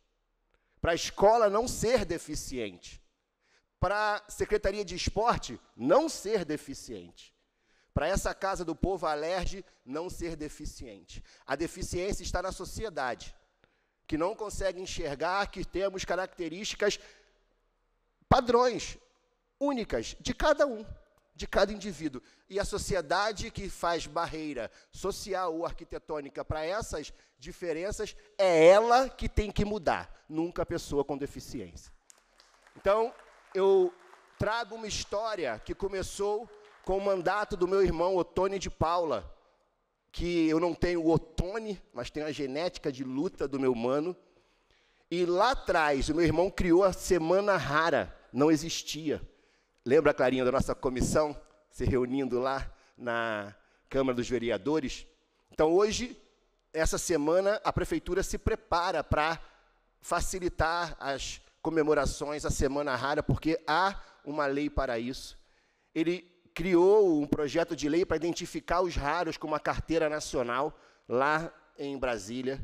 para a escola não ser deficiente, para a Secretaria de Esporte não ser deficiente, para essa Casa do Povo Alerge não ser deficiente. A deficiência está na sociedade, que não consegue enxergar que temos características padrões únicas de cada um de cada indivíduo. E a sociedade que faz barreira social ou arquitetônica para essas diferenças é ela que tem que mudar, nunca a pessoa com deficiência. Então, eu trago uma história que começou com o mandato do meu irmão Otone de Paula, que eu não tenho o Otone, mas tenho a genética de luta do meu mano. E lá atrás, o meu irmão criou a Semana Rara, não existia. Lembra, Clarinha, da nossa comissão se reunindo lá na Câmara dos Vereadores? Então, hoje, essa semana, a Prefeitura se prepara para facilitar as comemorações, a Semana Rara, porque há uma lei para isso. Ele criou um projeto de lei para identificar os raros com uma carteira nacional lá em Brasília.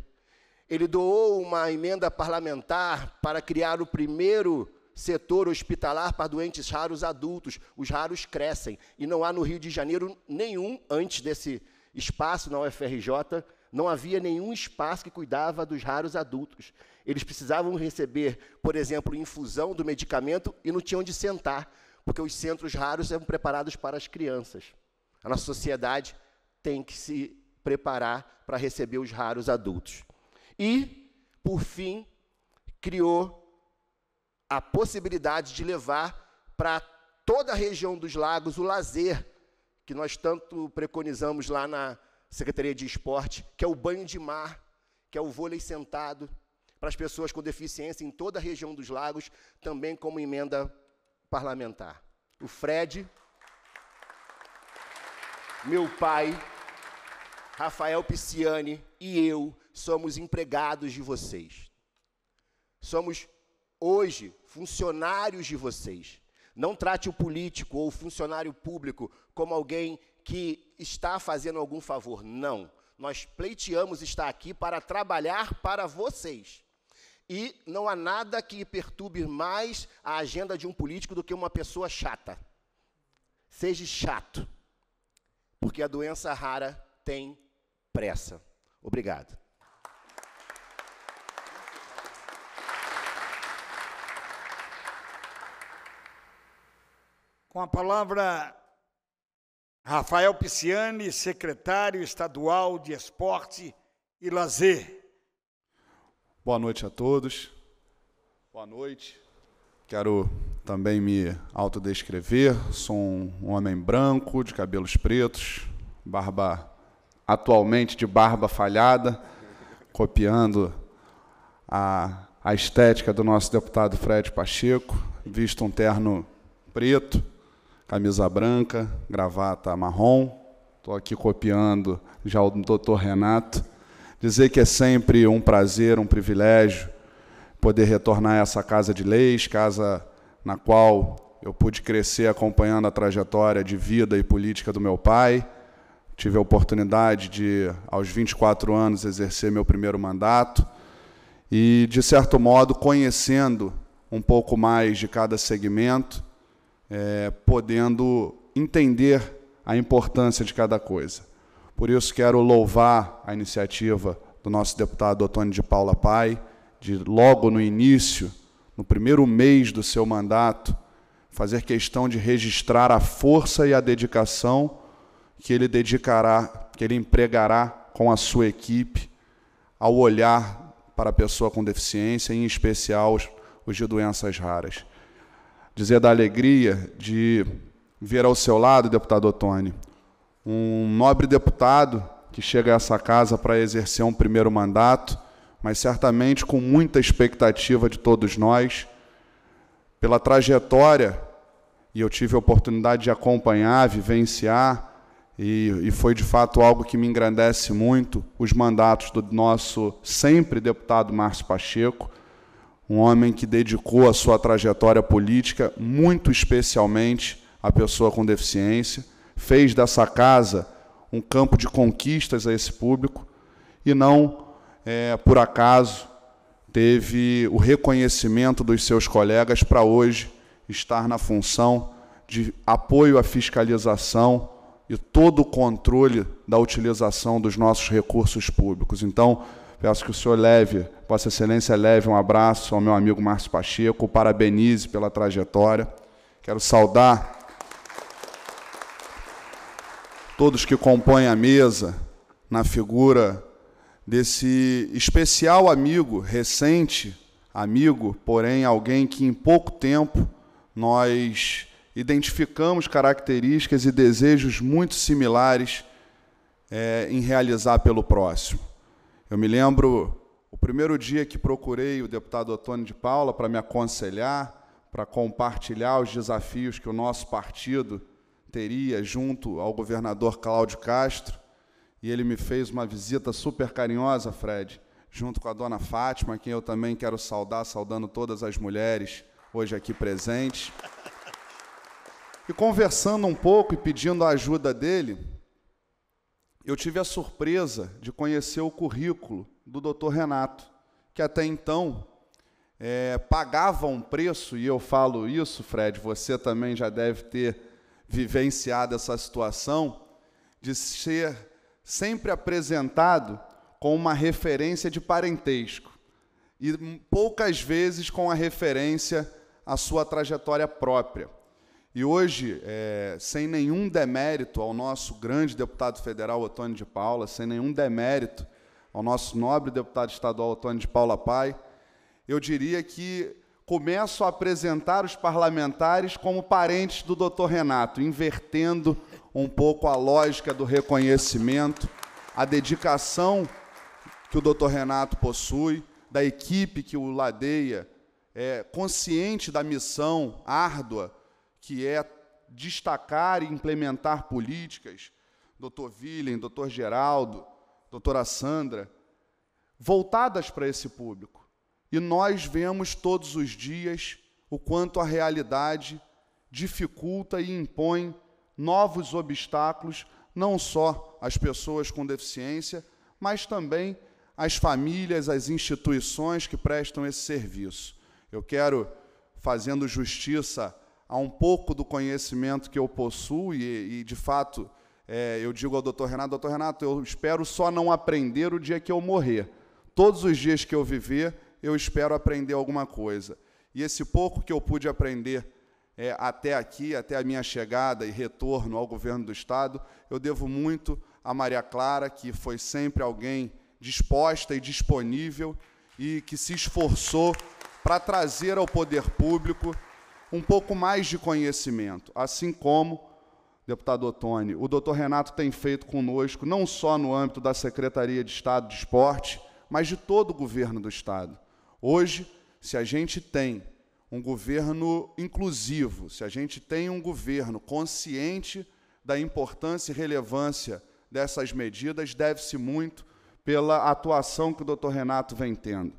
Ele doou uma emenda parlamentar para criar o primeiro setor hospitalar para doentes raros adultos. Os raros crescem. E não há no Rio de Janeiro nenhum, antes desse espaço na UFRJ, não havia nenhum espaço que cuidava dos raros adultos. Eles precisavam receber, por exemplo, infusão do medicamento e não tinham onde sentar, porque os centros raros eram preparados para as crianças. A nossa sociedade tem que se preparar para receber os raros adultos. E, por fim, criou a possibilidade de levar para toda a região dos lagos o lazer que nós tanto preconizamos lá na Secretaria de Esporte, que é o banho de mar, que é o vôlei sentado, para as pessoas com deficiência em toda a região dos lagos, também como emenda parlamentar. O Fred, meu pai, Rafael Pisciani e eu somos empregados de vocês. Somos hoje funcionários de vocês. Não trate o político ou o funcionário público como alguém que está fazendo algum favor. Não. Nós pleiteamos estar aqui para trabalhar para vocês. E não há nada que perturbe mais a agenda de um político do que uma pessoa chata. Seja chato, porque a doença rara tem pressa. Obrigado.
com a palavra Rafael Pisciani, secretário estadual de Esporte e Lazer.
Boa noite a todos. Boa noite. Quero também me autodescrever. Sou um homem branco, de cabelos pretos, barba atualmente de barba falhada, copiando a, a estética do nosso deputado Fred Pacheco, visto um terno preto, camisa branca, gravata marrom. Estou aqui copiando já o doutor Renato. Dizer que é sempre um prazer, um privilégio poder retornar a essa casa de leis, casa na qual eu pude crescer acompanhando a trajetória de vida e política do meu pai. Tive a oportunidade de, aos 24 anos, exercer meu primeiro mandato e, de certo modo, conhecendo um pouco mais de cada segmento é, podendo entender a importância de cada coisa. Por isso, quero louvar a iniciativa do nosso deputado Otônio de Paula Pai, de logo no início, no primeiro mês do seu mandato, fazer questão de registrar a força e a dedicação que ele dedicará, que ele empregará com a sua equipe ao olhar para a pessoa com deficiência, em especial os, os de doenças raras dizer da alegria de ver ao seu lado, deputado Otônio, um nobre deputado que chega a essa casa para exercer um primeiro mandato, mas certamente com muita expectativa de todos nós, pela trajetória, e eu tive a oportunidade de acompanhar, vivenciar, e, e foi de fato algo que me engrandece muito, os mandatos do nosso sempre deputado Márcio Pacheco, um homem que dedicou a sua trajetória política muito especialmente à pessoa com deficiência, fez dessa casa um campo de conquistas a esse público e não, é, por acaso, teve o reconhecimento dos seus colegas para hoje estar na função de apoio à fiscalização e todo o controle da utilização dos nossos recursos públicos. Então, Peço que o senhor leve, Vossa Excelência leve um abraço ao meu amigo Márcio Pacheco, parabenize pela trajetória. Quero saudar todos que compõem a mesa na figura desse especial amigo, recente amigo, porém alguém que em pouco tempo nós identificamos características e desejos muito similares é, em realizar pelo próximo. Eu me lembro o primeiro dia que procurei o deputado Otônio de Paula para me aconselhar, para compartilhar os desafios que o nosso partido teria junto ao governador Cláudio Castro, e ele me fez uma visita super carinhosa, Fred, junto com a dona Fátima, quem eu também quero saudar, saudando todas as mulheres hoje aqui presentes. E conversando um pouco e pedindo a ajuda dele, eu tive a surpresa de conhecer o currículo do Dr. Renato, que até então é, pagava um preço, e eu falo isso, Fred, você também já deve ter vivenciado essa situação, de ser sempre apresentado com uma referência de parentesco e poucas vezes com a referência à sua trajetória própria. E hoje, é, sem nenhum demérito ao nosso grande deputado federal Otônio de Paula, sem nenhum demérito ao nosso nobre deputado estadual Otônio de Paula Pai, eu diria que começo a apresentar os parlamentares como parentes do doutor Renato, invertendo um pouco a lógica do reconhecimento, a dedicação que o doutor Renato possui, da equipe que o ladeia, é, consciente da missão árdua que é destacar e implementar políticas, doutor Willem, doutor Geraldo, doutora Sandra, voltadas para esse público. E nós vemos todos os dias o quanto a realidade dificulta e impõe novos obstáculos, não só às pessoas com deficiência, mas também às famílias, às instituições que prestam esse serviço. Eu quero, fazendo justiça a um pouco do conhecimento que eu possuo, e, e de fato é, eu digo ao doutor Renato: doutor Renato, eu espero só não aprender o dia que eu morrer. Todos os dias que eu viver, eu espero aprender alguma coisa. E esse pouco que eu pude aprender é, até aqui, até a minha chegada e retorno ao governo do Estado, eu devo muito a Maria Clara, que foi sempre alguém disposta e disponível e que se esforçou para trazer ao poder público um pouco mais de conhecimento, assim como, deputado Ottoni, o doutor Renato tem feito conosco, não só no âmbito da Secretaria de Estado de Esporte, mas de todo o governo do Estado. Hoje, se a gente tem um governo inclusivo, se a gente tem um governo consciente da importância e relevância dessas medidas, deve-se muito pela atuação que o doutor Renato vem tendo.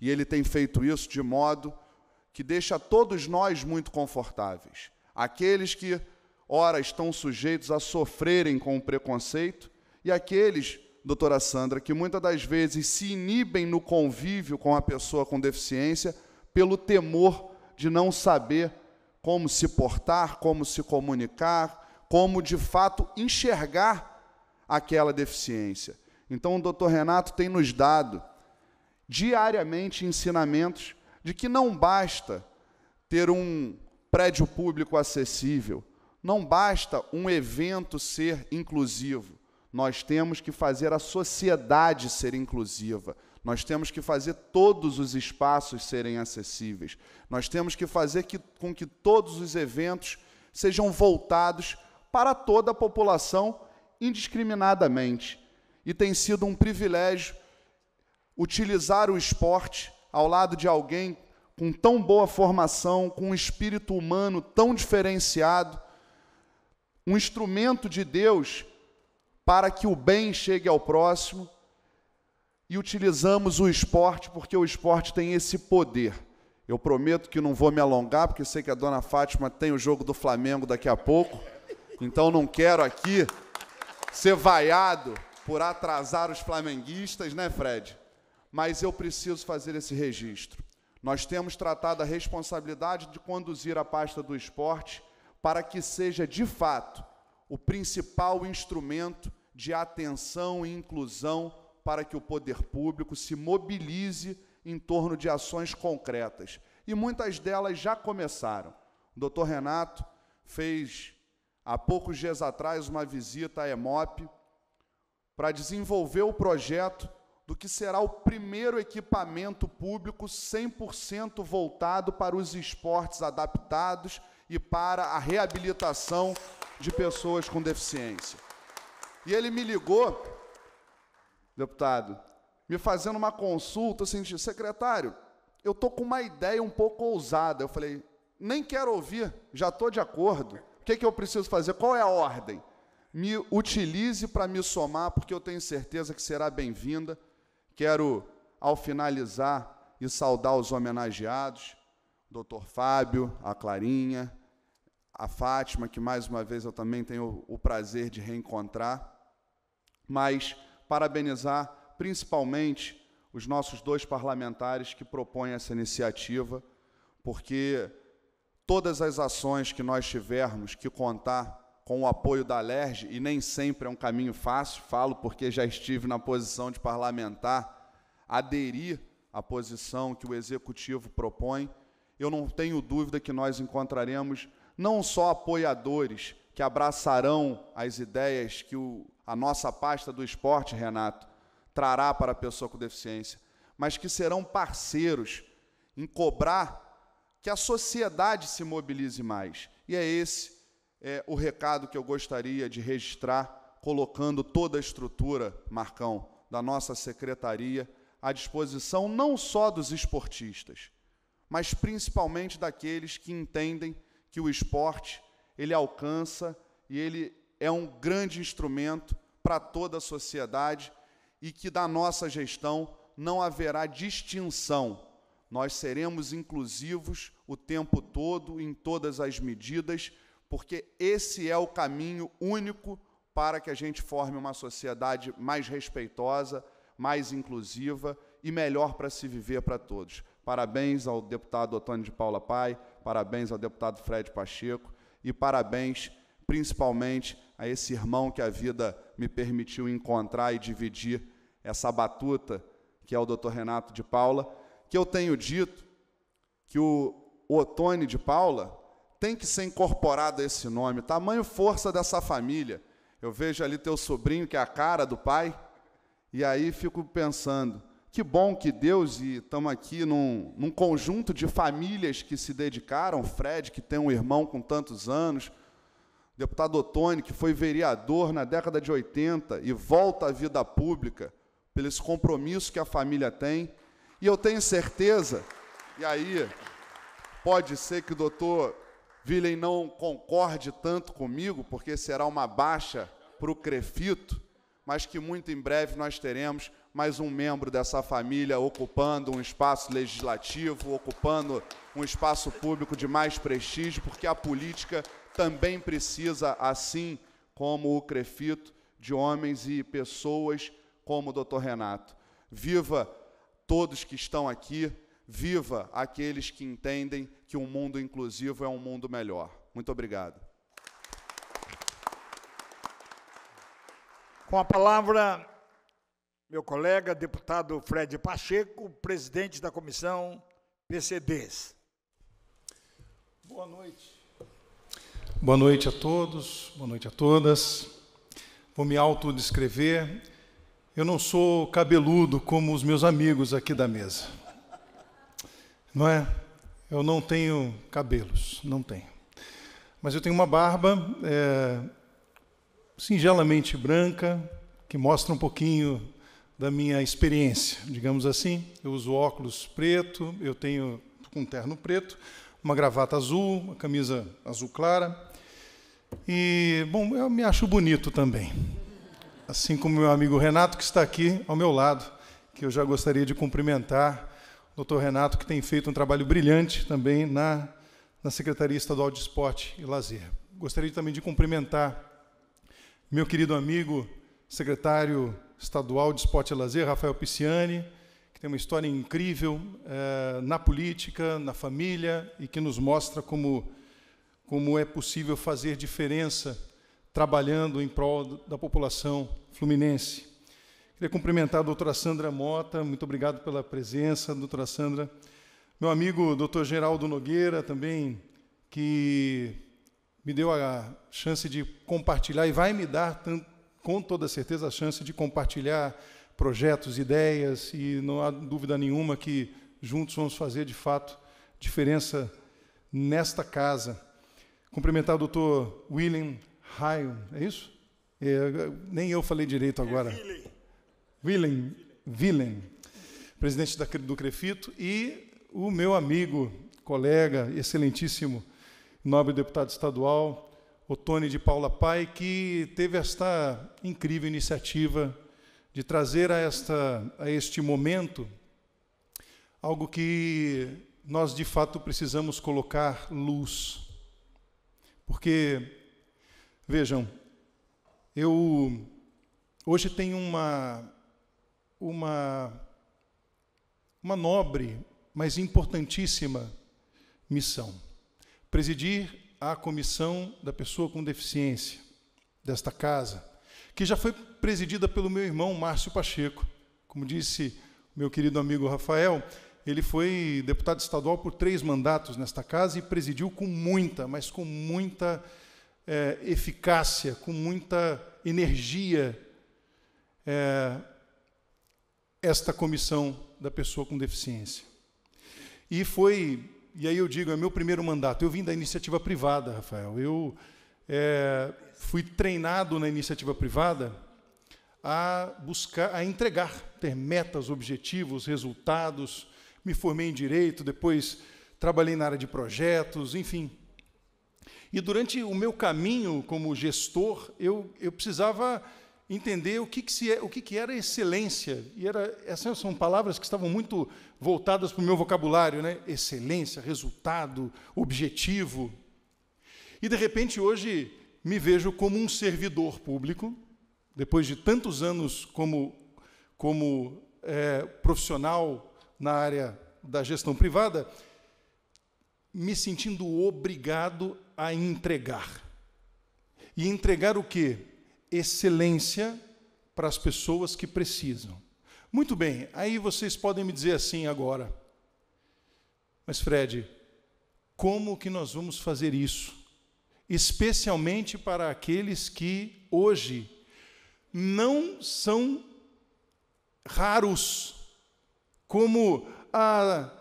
E ele tem feito isso de modo que deixa todos nós muito confortáveis. Aqueles que, ora, estão sujeitos a sofrerem com o preconceito e aqueles, doutora Sandra, que muitas das vezes se inibem no convívio com a pessoa com deficiência pelo temor de não saber como se portar, como se comunicar, como de fato enxergar aquela deficiência. Então, o doutor Renato tem nos dado diariamente ensinamentos de que não basta ter um prédio público acessível, não basta um evento ser inclusivo. Nós temos que fazer a sociedade ser inclusiva. Nós temos que fazer todos os espaços serem acessíveis. Nós temos que fazer que, com que todos os eventos sejam voltados para toda a população indiscriminadamente. E tem sido um privilégio utilizar o esporte ao lado de alguém com tão boa formação, com um espírito humano tão diferenciado, um instrumento de Deus para que o bem chegue ao próximo, e utilizamos o esporte porque o esporte tem esse poder. Eu prometo que não vou me alongar, porque sei que a dona Fátima tem o jogo do Flamengo daqui a pouco, então não quero aqui ser vaiado por atrasar os flamenguistas, né, Fred? mas eu preciso fazer esse registro. Nós temos tratado a responsabilidade de conduzir a pasta do esporte para que seja, de fato, o principal instrumento de atenção e inclusão para que o poder público se mobilize em torno de ações concretas. E muitas delas já começaram. O doutor Renato fez, há poucos dias atrás, uma visita à EMOP para desenvolver o projeto do que será o primeiro equipamento público 100% voltado para os esportes adaptados e para a reabilitação de pessoas com deficiência. E ele me ligou, deputado, me fazendo uma consulta, assim, secretário, eu tô com uma ideia um pouco ousada. Eu falei, nem quero ouvir, já tô de acordo. O que, é que eu preciso fazer? Qual é a ordem? Me utilize para me somar, porque eu tenho certeza que será bem-vinda Quero, ao finalizar, e saudar os homenageados, Dr. Fábio, a Clarinha, a Fátima, que mais uma vez eu também tenho o prazer de reencontrar, mas parabenizar principalmente os nossos dois parlamentares que propõem essa iniciativa, porque todas as ações que nós tivermos que contar com o apoio da LERJ, e nem sempre é um caminho fácil, falo porque já estive na posição de parlamentar, aderir à posição que o executivo propõe, eu não tenho dúvida que nós encontraremos não só apoiadores que abraçarão as ideias que o, a nossa pasta do esporte, Renato, trará para a pessoa com deficiência, mas que serão parceiros em cobrar que a sociedade se mobilize mais. E é esse é, o recado que eu gostaria de registrar, colocando toda a estrutura, Marcão, da nossa secretaria à disposição não só dos esportistas, mas principalmente daqueles que entendem que o esporte ele alcança e ele é um grande instrumento para toda a sociedade e que da nossa gestão não haverá distinção. Nós seremos inclusivos o tempo todo em todas as medidas porque esse é o caminho único para que a gente forme uma sociedade mais respeitosa, mais inclusiva e melhor para se viver para todos. Parabéns ao deputado Otônio de Paula Pai, parabéns ao deputado Fred Pacheco e parabéns principalmente a esse irmão que a vida me permitiu encontrar e dividir essa batuta, que é o Dr. Renato de Paula, que eu tenho dito que o Otônio de Paula tem que ser incorporado a esse nome. Tamanho força dessa família. Eu vejo ali teu sobrinho, que é a cara do pai, e aí fico pensando: que bom que Deus, e estamos aqui num, num conjunto de famílias que se dedicaram. Fred, que tem um irmão com tantos anos, deputado Ottoni, que foi vereador na década de 80 e volta à vida pública pelo esse compromisso que a família tem. E eu tenho certeza, e aí pode ser que o doutor Villen não concorde tanto comigo, porque será uma baixa para o Crefito, mas que muito em breve nós teremos mais um membro dessa família ocupando um espaço legislativo, ocupando um espaço público de mais prestígio, porque a política também precisa, assim como o Crefito, de homens e pessoas como o Dr. Renato. Viva todos que estão aqui, Viva aqueles que entendem que um mundo inclusivo é um mundo melhor. Muito obrigado.
Com a palavra, meu colega, deputado Fred Pacheco, presidente da comissão PCDs. Boa noite.
Boa noite a todos, boa noite a todas. Vou me autodescrever. Eu não sou cabeludo como os meus amigos aqui da mesa. Não é? Eu não tenho cabelos, não tenho. Mas eu tenho uma barba é, singelamente branca, que mostra um pouquinho da minha experiência, digamos assim. Eu uso óculos preto, eu tenho um terno preto, uma gravata azul, uma camisa azul clara. E, bom, eu me acho bonito também. Assim como meu amigo Renato, que está aqui ao meu lado, que eu já gostaria de cumprimentar doutor Renato, que tem feito um trabalho brilhante também na, na Secretaria Estadual de Esporte e Lazer. Gostaria também de cumprimentar meu querido amigo, secretário estadual de Esporte e Lazer, Rafael Pisciani, que tem uma história incrível eh, na política, na família, e que nos mostra como, como é possível fazer diferença trabalhando em prol da população fluminense. Queria cumprimentar a doutora Sandra Mota, muito obrigado pela presença, doutora Sandra. Meu amigo doutor Geraldo Nogueira também, que me deu a chance de compartilhar e vai me dar, com toda certeza, a chance de compartilhar projetos, ideias, e não há dúvida nenhuma que juntos vamos fazer, de fato, diferença nesta casa. Cumprimentar o doutor William Ryan, é isso? É, nem eu falei direito agora. É Willem, Willem presidente da, do Crefito, e o meu amigo, colega, excelentíssimo, nobre deputado estadual, Otone de Paula Pai, que teve esta incrível iniciativa de trazer a, esta, a este momento algo que nós de fato precisamos colocar luz. Porque, vejam, eu hoje tenho uma uma, uma nobre, mas importantíssima missão: presidir a comissão da pessoa com deficiência desta casa, que já foi presidida pelo meu irmão Márcio Pacheco. Como disse meu querido amigo Rafael, ele foi deputado estadual por três mandatos nesta casa e presidiu com muita, mas com muita é, eficácia, com muita energia, é, esta comissão da pessoa com deficiência. E foi, e aí eu digo, é meu primeiro mandato. Eu vim da iniciativa privada, Rafael. Eu é, fui treinado na iniciativa privada a buscar, a entregar, ter metas, objetivos, resultados. Me formei em direito, depois trabalhei na área de projetos, enfim. E durante o meu caminho como gestor, eu, eu precisava entender o que, que, se é, o que, que era excelência. E era, essas são palavras que estavam muito voltadas para o meu vocabulário, né? Excelência, resultado, objetivo. E de repente hoje me vejo como um servidor público, depois de tantos anos como, como é, profissional na área da gestão privada, me sentindo obrigado a entregar. E entregar o quê? excelência para as pessoas que precisam. Muito bem, aí vocês podem me dizer assim agora. Mas Fred, como que nós vamos fazer isso? Especialmente para aqueles que hoje não são raros, como a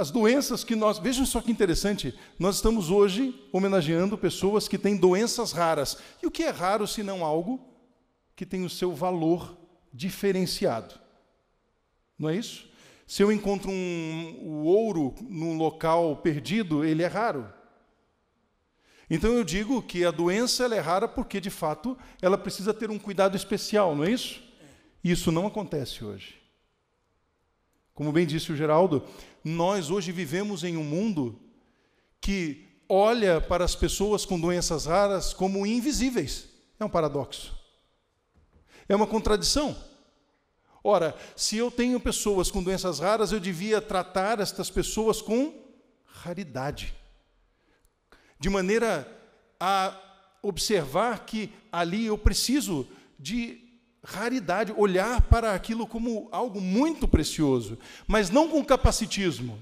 as doenças que nós. Vejam só que interessante. Nós estamos hoje homenageando pessoas que têm doenças raras. E o que é raro se não algo que tem o seu valor diferenciado? Não é isso? Se eu encontro um, o ouro num local perdido, ele é raro. Então eu digo que a doença é rara porque, de fato, ela precisa ter um cuidado especial, não é isso? Isso não acontece hoje. Como bem disse o Geraldo, nós hoje vivemos em um mundo que olha para as pessoas com doenças raras como invisíveis. É um paradoxo. É uma contradição. Ora, se eu tenho pessoas com doenças raras, eu devia tratar estas pessoas com raridade, de maneira a observar que ali eu preciso de raridade, olhar para aquilo como algo muito precioso, mas não com capacitismo,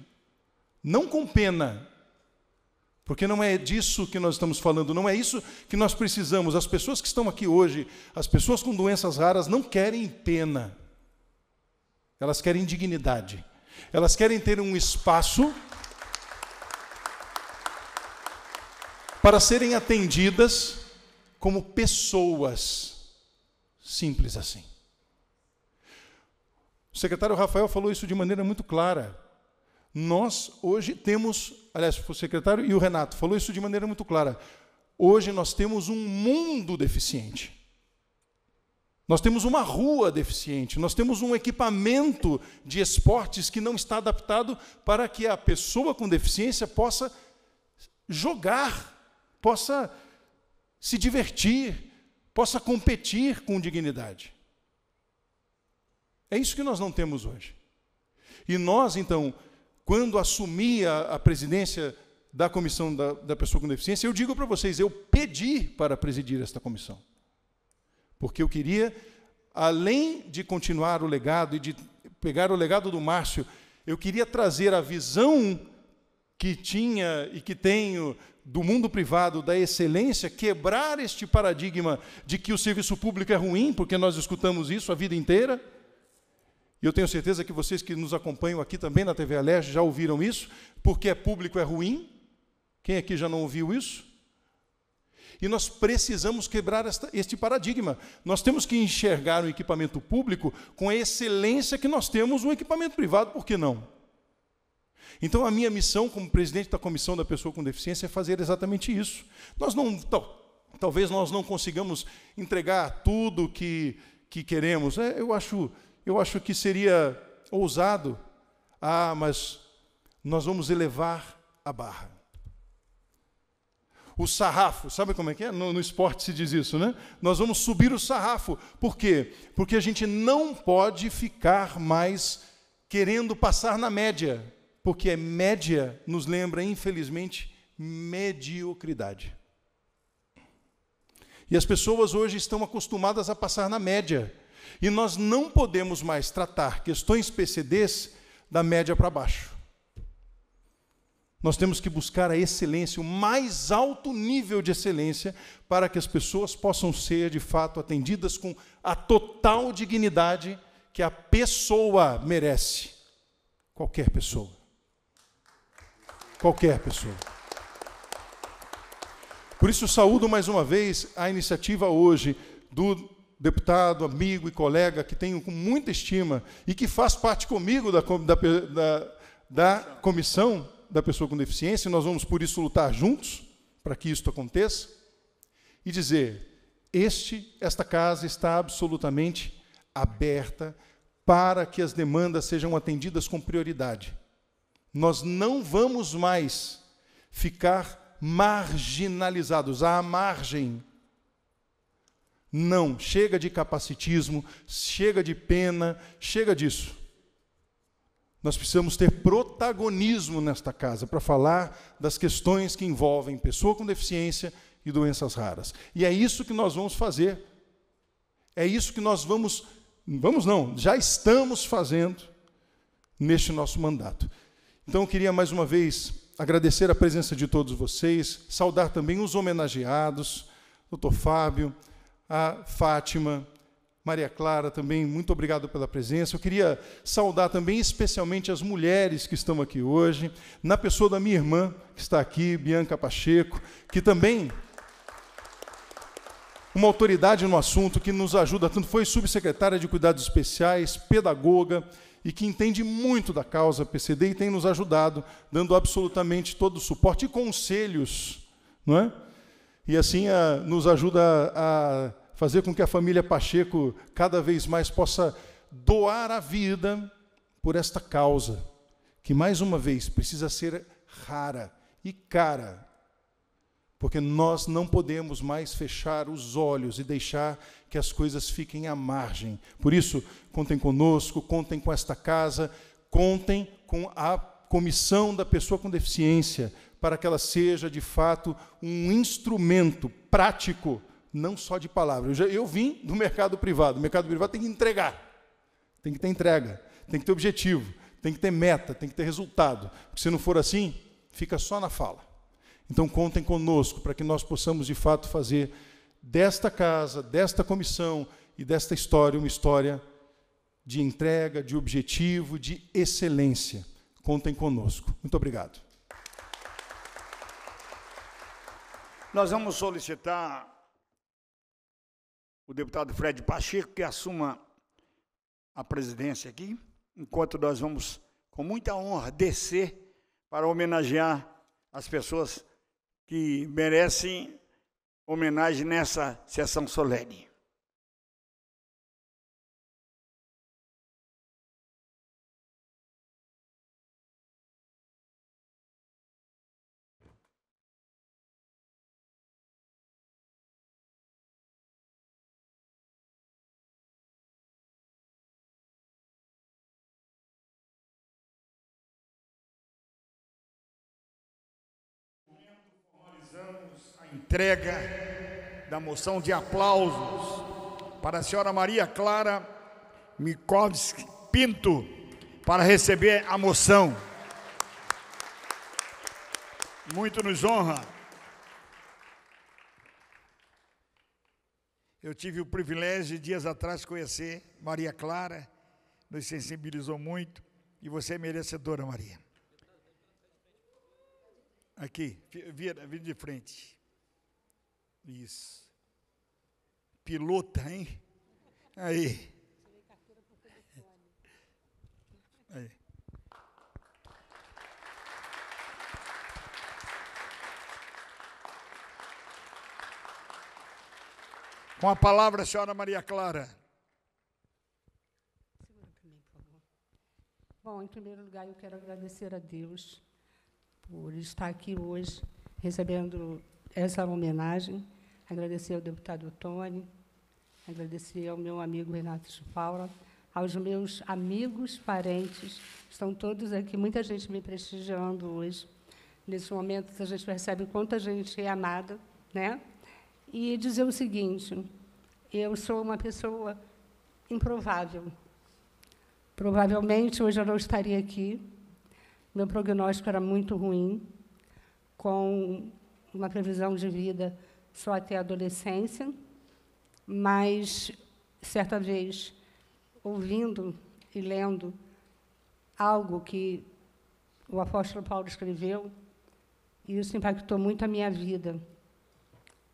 não com pena, porque não é disso que nós estamos falando, não é isso que nós precisamos. As pessoas que estão aqui hoje, as pessoas com doenças raras, não querem pena, elas querem dignidade, elas querem ter um espaço. Para serem atendidas como pessoas Simples assim. O secretário Rafael falou isso de maneira muito clara. Nós hoje temos, aliás, o secretário e o Renato falou isso de maneira muito clara. Hoje nós temos um mundo deficiente. Nós temos uma rua deficiente, nós temos um equipamento de esportes que não está adaptado para que a pessoa com deficiência possa jogar, possa se divertir, possa competir com dignidade. É isso que nós não temos hoje. E nós, então, quando assumi a, a presidência da comissão da, da pessoa com deficiência, eu digo para vocês, eu pedi para presidir esta comissão. Porque eu queria, além de continuar o legado e de pegar o legado do Márcio, eu queria trazer a visão que tinha e que tenho do mundo privado, da excelência, quebrar este paradigma de que o serviço público é ruim, porque nós escutamos isso a vida inteira. E eu tenho certeza que vocês que nos acompanham aqui também na TV Alerj já ouviram isso, porque é público é ruim. Quem aqui já não ouviu isso? E nós precisamos quebrar esta, este paradigma. Nós temos que enxergar o equipamento público com a excelência que nós temos no equipamento privado, por que não? Então, a minha missão como presidente da Comissão da Pessoa com Deficiência é fazer exatamente isso. Nós não, tal, talvez nós não consigamos entregar tudo que, que queremos. É, eu, acho, eu acho que seria ousado. Ah, mas nós vamos elevar a barra. O sarrafo, sabe como é que é? No, no esporte se diz isso, né? Nós vamos subir o sarrafo. Por quê? Porque a gente não pode ficar mais querendo passar na média porque é média nos lembra, infelizmente, mediocridade. E as pessoas hoje estão acostumadas a passar na média. E nós não podemos mais tratar questões PCDs da média para baixo. Nós temos que buscar a excelência, o mais alto nível de excelência, para que as pessoas possam ser de fato atendidas com a total dignidade que a pessoa merece. Qualquer pessoa qualquer pessoa. Por isso, saúdo mais uma vez a iniciativa hoje do deputado, amigo e colega que tenho com muita estima e que faz parte comigo da, da, da, da comissão da pessoa com deficiência, e nós vamos por isso lutar juntos para que isto aconteça, e dizer: este, esta casa está absolutamente aberta para que as demandas sejam atendidas com prioridade nós não vamos mais ficar marginalizados, à margem. Não, chega de capacitismo, chega de pena, chega disso. Nós precisamos ter protagonismo nesta casa para falar das questões que envolvem pessoa com deficiência e doenças raras. E é isso que nós vamos fazer. É isso que nós vamos, vamos não, já estamos fazendo neste nosso mandato. Então eu queria mais uma vez agradecer a presença de todos vocês, saudar também os homenageados, doutor Fábio, a Fátima, Maria Clara também, muito obrigado pela presença. Eu queria saudar também especialmente as mulheres que estão aqui hoje, na pessoa da minha irmã, que está aqui, Bianca Pacheco, que também uma autoridade no assunto que nos ajuda tanto, foi subsecretária de Cuidados Especiais, pedagoga, e que entende muito da causa PCD e tem nos ajudado, dando absolutamente todo o suporte e conselhos, não é? E assim a, ah, nos ajuda a, a fazer com que a família Pacheco cada vez mais possa doar a vida por esta causa, que mais uma vez precisa ser rara e cara porque nós não podemos mais fechar os olhos e deixar que as coisas fiquem à margem. Por isso, contem conosco, contem com esta casa, contem com a comissão da pessoa com deficiência, para que ela seja de fato um instrumento prático, não só de palavra. Eu, já, eu vim do mercado privado, o mercado privado tem que entregar, tem que ter entrega, tem que ter objetivo, tem que ter meta, tem que ter resultado, porque se não for assim, fica só na fala. Então contem conosco para que nós possamos de fato fazer desta casa, desta comissão e desta história uma história de entrega, de objetivo, de excelência. Contem conosco. Muito obrigado.
Nós vamos solicitar o deputado Fred Pacheco que assuma a presidência aqui, enquanto nós vamos, com muita honra, descer para homenagear as pessoas que merecem homenagem nessa sessão solene.
entrega
da moção de aplausos para a senhora Maria Clara Mikovski Pinto para receber a moção. Muito nos honra. Eu tive o privilégio, de dias atrás, conhecer Maria Clara, nos sensibilizou muito, e você é merecedora, Maria. Aqui, vira, vira de frente. Isso. Pilota, hein? Aí. Aí. Com a palavra, a senhora Maria Clara.
Bom, em primeiro lugar, eu quero agradecer a Deus por estar aqui hoje, recebendo essa homenagem agradecer ao deputado Tony, agradecer ao meu amigo Renato Paula, aos meus amigos, parentes, estão todos aqui, muita gente me prestigiando hoje. Nesse momento, a gente percebe quanta gente é amada, né? E dizer o seguinte: eu sou uma pessoa improvável. Provavelmente hoje eu não estaria aqui. Meu prognóstico era muito ruim, com uma previsão de vida só até a adolescência, mas certa vez ouvindo e lendo algo que o apóstolo Paulo escreveu, isso impactou muito a minha vida,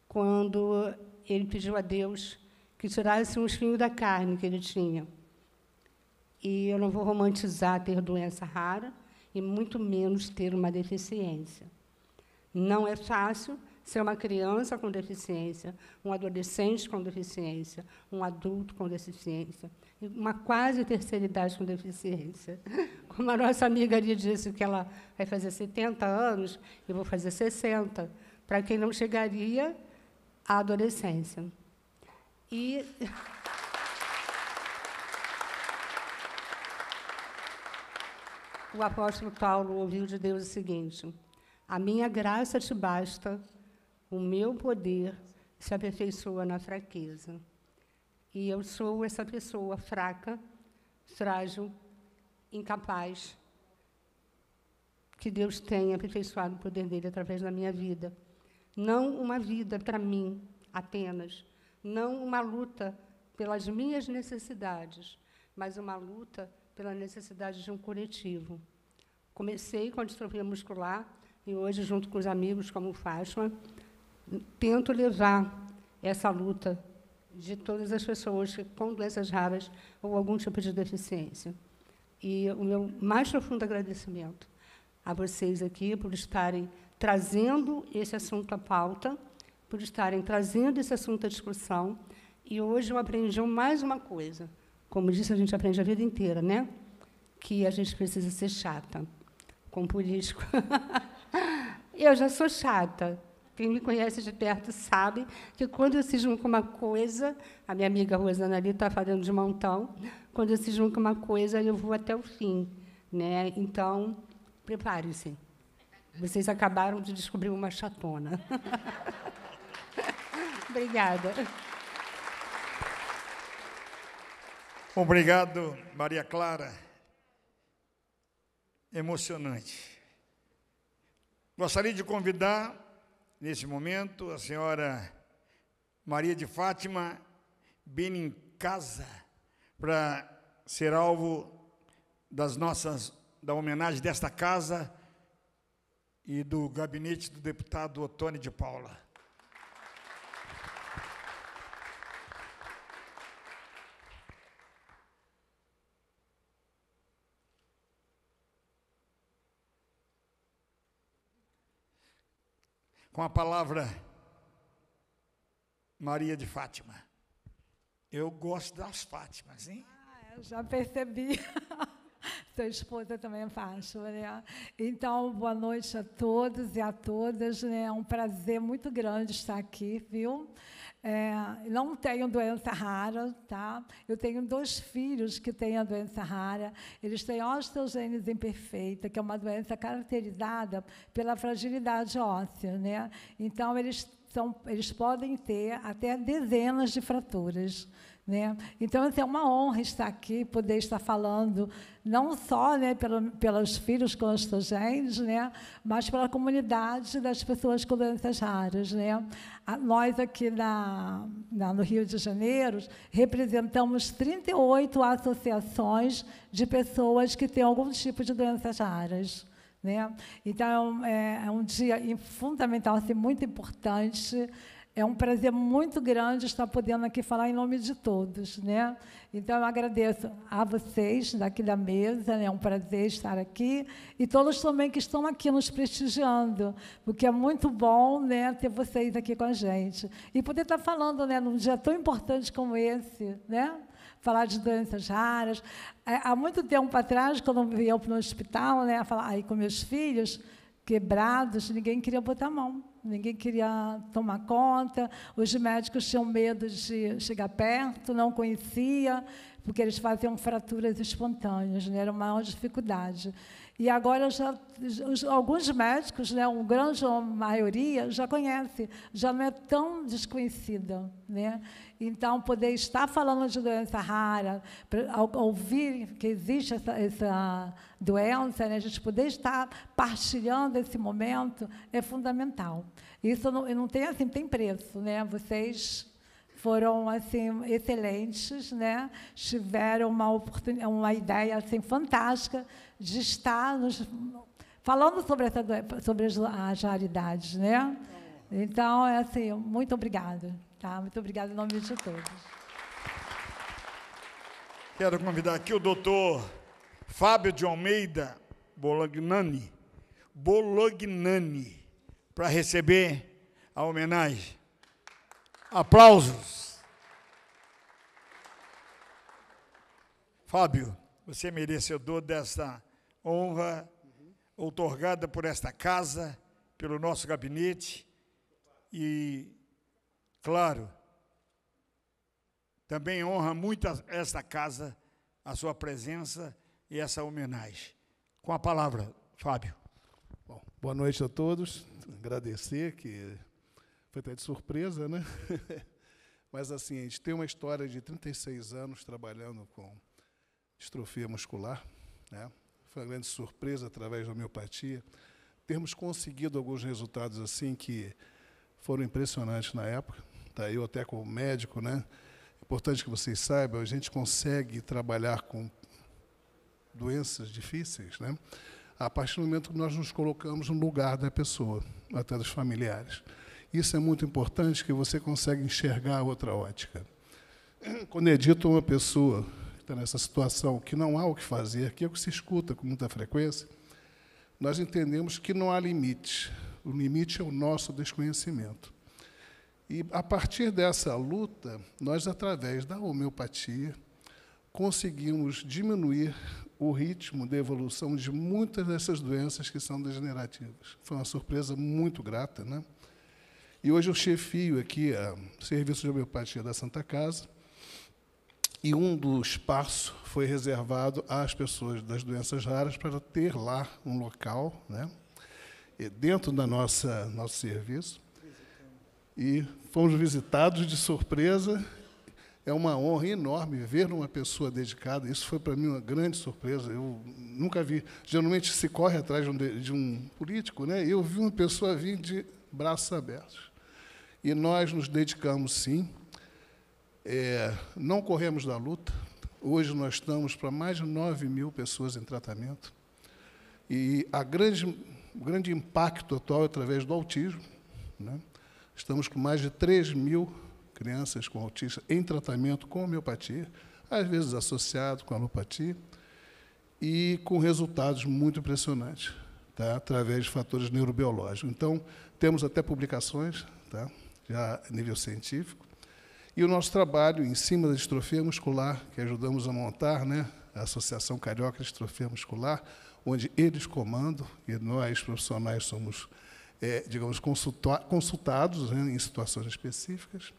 quando ele pediu a Deus que tirasse um espinho da carne que ele tinha. E eu não vou romantizar ter doença rara e muito menos ter uma deficiência. Não é fácil, ser uma criança com deficiência, um adolescente com deficiência, um adulto com deficiência, uma quase terceira idade com deficiência. [LAUGHS] Como a nossa amiga ali disse que ela vai fazer 70 anos, eu vou fazer 60, para quem não chegaria à adolescência. E. [LAUGHS] O apóstolo Paulo ouviu de Deus o seguinte: A minha graça te basta o meu poder se aperfeiçoa na fraqueza. E eu sou essa pessoa fraca, frágil, incapaz, que Deus tem aperfeiçoado o poder dele através da minha vida. Não uma vida para mim apenas, não uma luta pelas minhas necessidades, mas uma luta pela necessidade de um coletivo. Comecei com a distrofia muscular e hoje, junto com os amigos como Fátima, tento levar essa luta de todas as pessoas que com doenças raras ou algum tipo de deficiência. E o meu mais profundo agradecimento a vocês aqui por estarem trazendo esse assunto à pauta, por estarem trazendo esse assunto à discussão. E hoje eu aprendi mais uma coisa. Como disse, a gente aprende a vida inteira, né? Que a gente precisa ser chata com político. [LAUGHS] eu já sou chata. Quem me conhece de perto sabe que quando eu se junto com uma coisa, a minha amiga Rosana ali está falando de montão, quando eu se junto com uma coisa, eu vou até o fim. Né? Então, preparem-se. Vocês acabaram de descobrir uma chatona. [LAUGHS]
Obrigada. Obrigado, Maria Clara. Emocionante. Gostaria de convidar nesse momento, a senhora Maria de Fátima Benincasa, para ser alvo das nossas, da homenagem desta casa e do gabinete do deputado Otônio de Paula. com a palavra Maria de Fátima. Eu gosto das Fátimas, hein? Ah, eu já
percebi. [LAUGHS] sua esposa também faz, né? Então, boa noite a todos e a todas, né? É um prazer muito grande estar aqui, viu? É, não tenho doença rara, tá? Eu tenho dois filhos que têm a doença rara. Eles têm osteogênese imperfeita, que é uma doença caracterizada pela fragilidade óssea, né? Então, eles, são, eles podem ter até dezenas de fraturas. Né? Então, assim, é uma honra estar aqui, poder estar falando, não só né, pelo, pelos filhos constrangentes, né, mas pela comunidade das pessoas com doenças raras. Né? A, nós, aqui na, na, no Rio de Janeiro, representamos 38 associações de pessoas que têm algum tipo de doenças raras. Né? Então, é um, é, é um dia fundamental, assim, muito importante é um prazer muito grande estar podendo aqui falar em nome de todos, né? Então eu agradeço a vocês daqui da mesa, né? é um prazer estar aqui e todos também que estão aqui nos prestigiando, porque é muito bom, né, ter vocês aqui com a gente e poder estar falando, né, num dia tão importante como esse, né? falar de doenças raras. É, há muito tempo atrás, quando eu para o hospital, né, falar aí com meus filhos quebrados, ninguém queria botar a mão ninguém queria tomar conta, os médicos tinham medo de chegar perto, não conhecia, porque eles faziam fraturas espontâneas, né? era uma maior dificuldade. E agora já, alguns médicos, né, uma grande maioria, já conhece, já não é tão desconhecida. Né? Então, poder estar falando de doença rara, ouvir que existe essa, essa doença, né? a gente poder estar partilhando esse momento é fundamental. Isso não, não tem assim, tem preço, né? Vocês foram assim excelentes, né? Tiveram uma oportunidade, uma ideia assim fantástica de estar nos, falando sobre essa sobre as, as raridades, né? Então, é assim, muito obrigada. Tá? Muito obrigada em nome de todos.
Quero convidar aqui o doutor Fábio de Almeida Bolognani, Bolognani para receber a homenagem. Aplausos. Fábio, você é merecedor desta honra outorgada por esta casa, pelo nosso gabinete e Claro, também honra muito esta casa, a sua presença e essa homenagem. Com a palavra, Fábio. Bom, boa
noite a todos.
Agradecer que
foi até de surpresa, né? [LAUGHS] Mas assim, a gente tem uma história de 36 anos trabalhando com distrofia muscular, né? Foi uma grande surpresa através da miopatia termos conseguido alguns resultados assim que foram impressionantes na época eu tá até como médico, né? É importante que vocês saibam, a gente consegue trabalhar com doenças difíceis, né? A partir do momento que nós nos colocamos no lugar da pessoa, até dos familiares. Isso é muito importante que você consegue enxergar outra ótica. [CLEARS THROAT] Quando é dito a uma pessoa que está nessa situação que não há o que fazer, que é o que se escuta com muita frequência, nós entendemos que não há limite. O limite é o nosso desconhecimento. E a partir dessa luta, nós, através da homeopatia, conseguimos diminuir o ritmo de evolução de muitas dessas doenças que são degenerativas. Foi uma surpresa muito grata, né? E hoje eu chefio aqui o Serviço de Homeopatia da Santa Casa, e um dos espaços foi reservado às pessoas das doenças raras para ter lá um local, né? dentro da nossa nosso serviço e fomos visitados de surpresa. É uma honra enorme ver uma pessoa dedicada. Isso foi para mim uma grande surpresa. Eu nunca vi. Geralmente se corre atrás de um, de um político, né? Eu vi uma pessoa vir de braços abertos. E nós nos dedicamos, sim. É, não corremos da luta. Hoje nós estamos para mais de 9 mil pessoas em tratamento. E a grande, o grande impacto atual é através do autismo. Né? Estamos com mais de 3 mil crianças com autismo em tratamento com homeopatia, às vezes associado com alopatia, e com resultados muito impressionantes, tá? através de fatores neurobiológicos. Então, temos até publicações, tá? já a nível científico, e o nosso trabalho em cima da distrofia muscular, que ajudamos a montar, né? a Associação Carioca de Distrofia Muscular, onde eles comandam e nós, profissionais, somos é, digamos, consultados né, em situações específicas.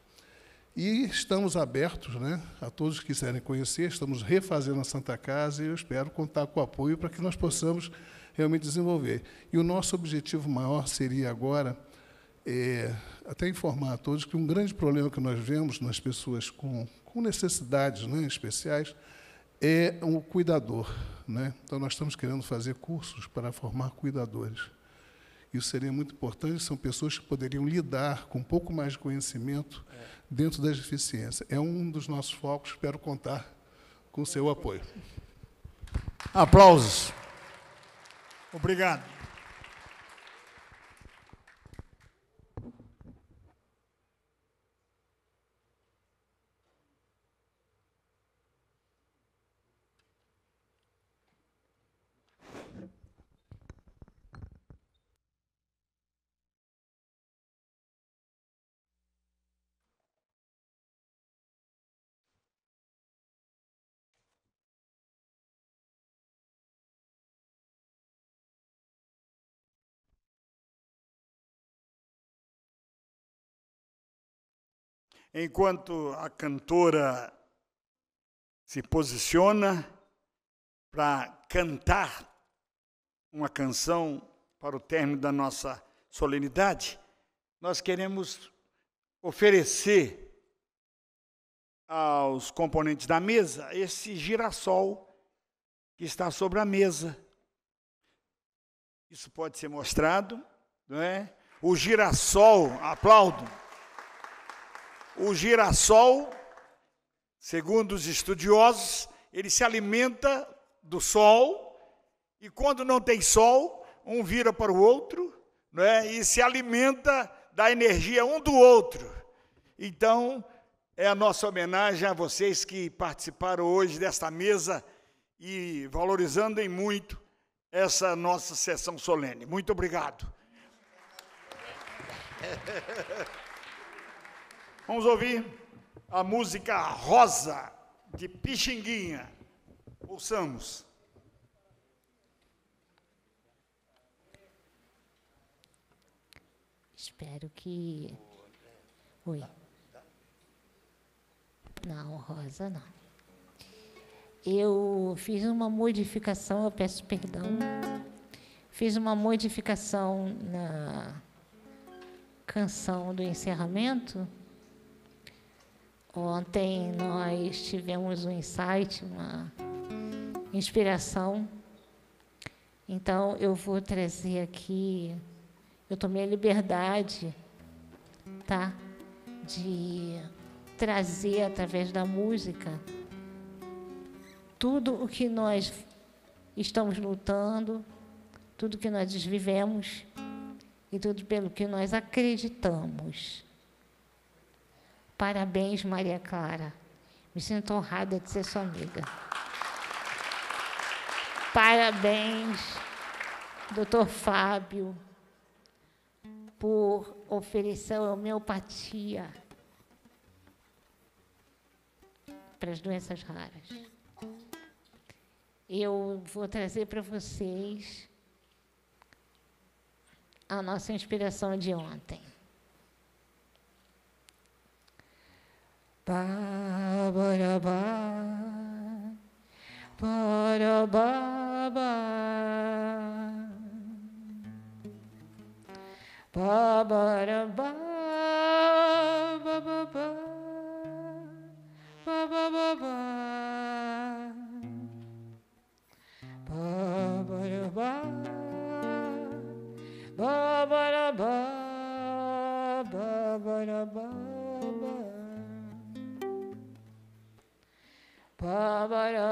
E estamos abertos né, a todos que quiserem conhecer, estamos refazendo a Santa Casa e eu espero contar com o apoio para que nós possamos realmente desenvolver. E o nosso objetivo maior seria agora, é, até informar a todos que um grande problema que nós vemos nas pessoas com, com necessidades né, especiais é o cuidador. Né? Então, nós estamos querendo fazer cursos para formar cuidadores. Isso seria muito importante, são pessoas que poderiam lidar com um pouco mais de conhecimento é. dentro das deficiências. É um dos nossos focos, espero contar com o seu apoio.
Aplausos. Obrigado. enquanto a cantora se posiciona para cantar uma canção para o término da nossa solenidade, nós queremos oferecer aos componentes da mesa esse girassol que está sobre a mesa. Isso pode ser mostrado, não é? O girassol, aplaudo o girassol, segundo os estudiosos, ele se alimenta do sol e quando não tem sol, um vira para o outro, é? e se alimenta da energia um do outro. Então, é a nossa homenagem a vocês que participaram hoje desta mesa e valorizando em muito essa nossa sessão solene. Muito obrigado. [LAUGHS] Vamos ouvir a música Rosa de Pixinguinha. Ouçamos.
Espero que. Oi. Não, Rosa não. Eu fiz uma modificação, eu peço perdão. Fiz uma modificação na canção do encerramento Ontem nós tivemos um insight, uma inspiração. Então eu vou trazer aqui. Eu tomei a liberdade, tá? De trazer através da música tudo o que nós estamos lutando, tudo que nós vivemos e tudo pelo que nós acreditamos. Parabéns, Maria Clara. Me sinto honrada de ser sua amiga. Parabéns, doutor Fábio, por oferecer homeopatia para as doenças raras. Eu vou trazer para vocês a nossa inspiração de ontem. ba ba da ba ba da ba ba ba ba da ba ba ba ba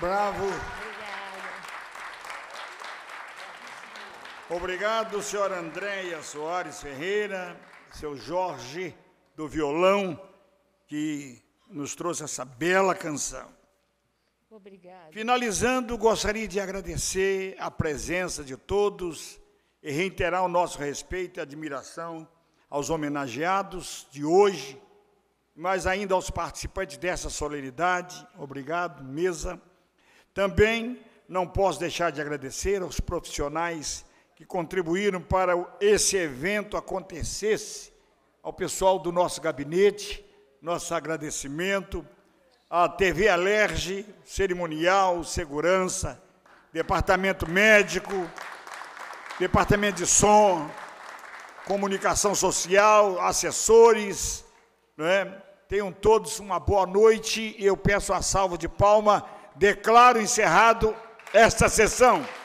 Bravo. Obrigado, senhora Andréia Soares Ferreira, seu Jorge do violão, que nos trouxe essa bela canção.
Obrigada.
Finalizando, gostaria de agradecer a presença de todos e reiterar o nosso respeito e admiração aos homenageados de hoje, mas ainda aos participantes dessa solenidade. Obrigado, mesa. Também não posso deixar de agradecer aos profissionais que contribuíram para esse evento acontecesse, ao pessoal do nosso gabinete, nosso agradecimento, à TV Alerge, cerimonial, segurança, departamento médico, departamento de som, comunicação social, assessores, né? Tenham todos uma boa noite e eu peço a salva de palma declaro encerrado esta sessão.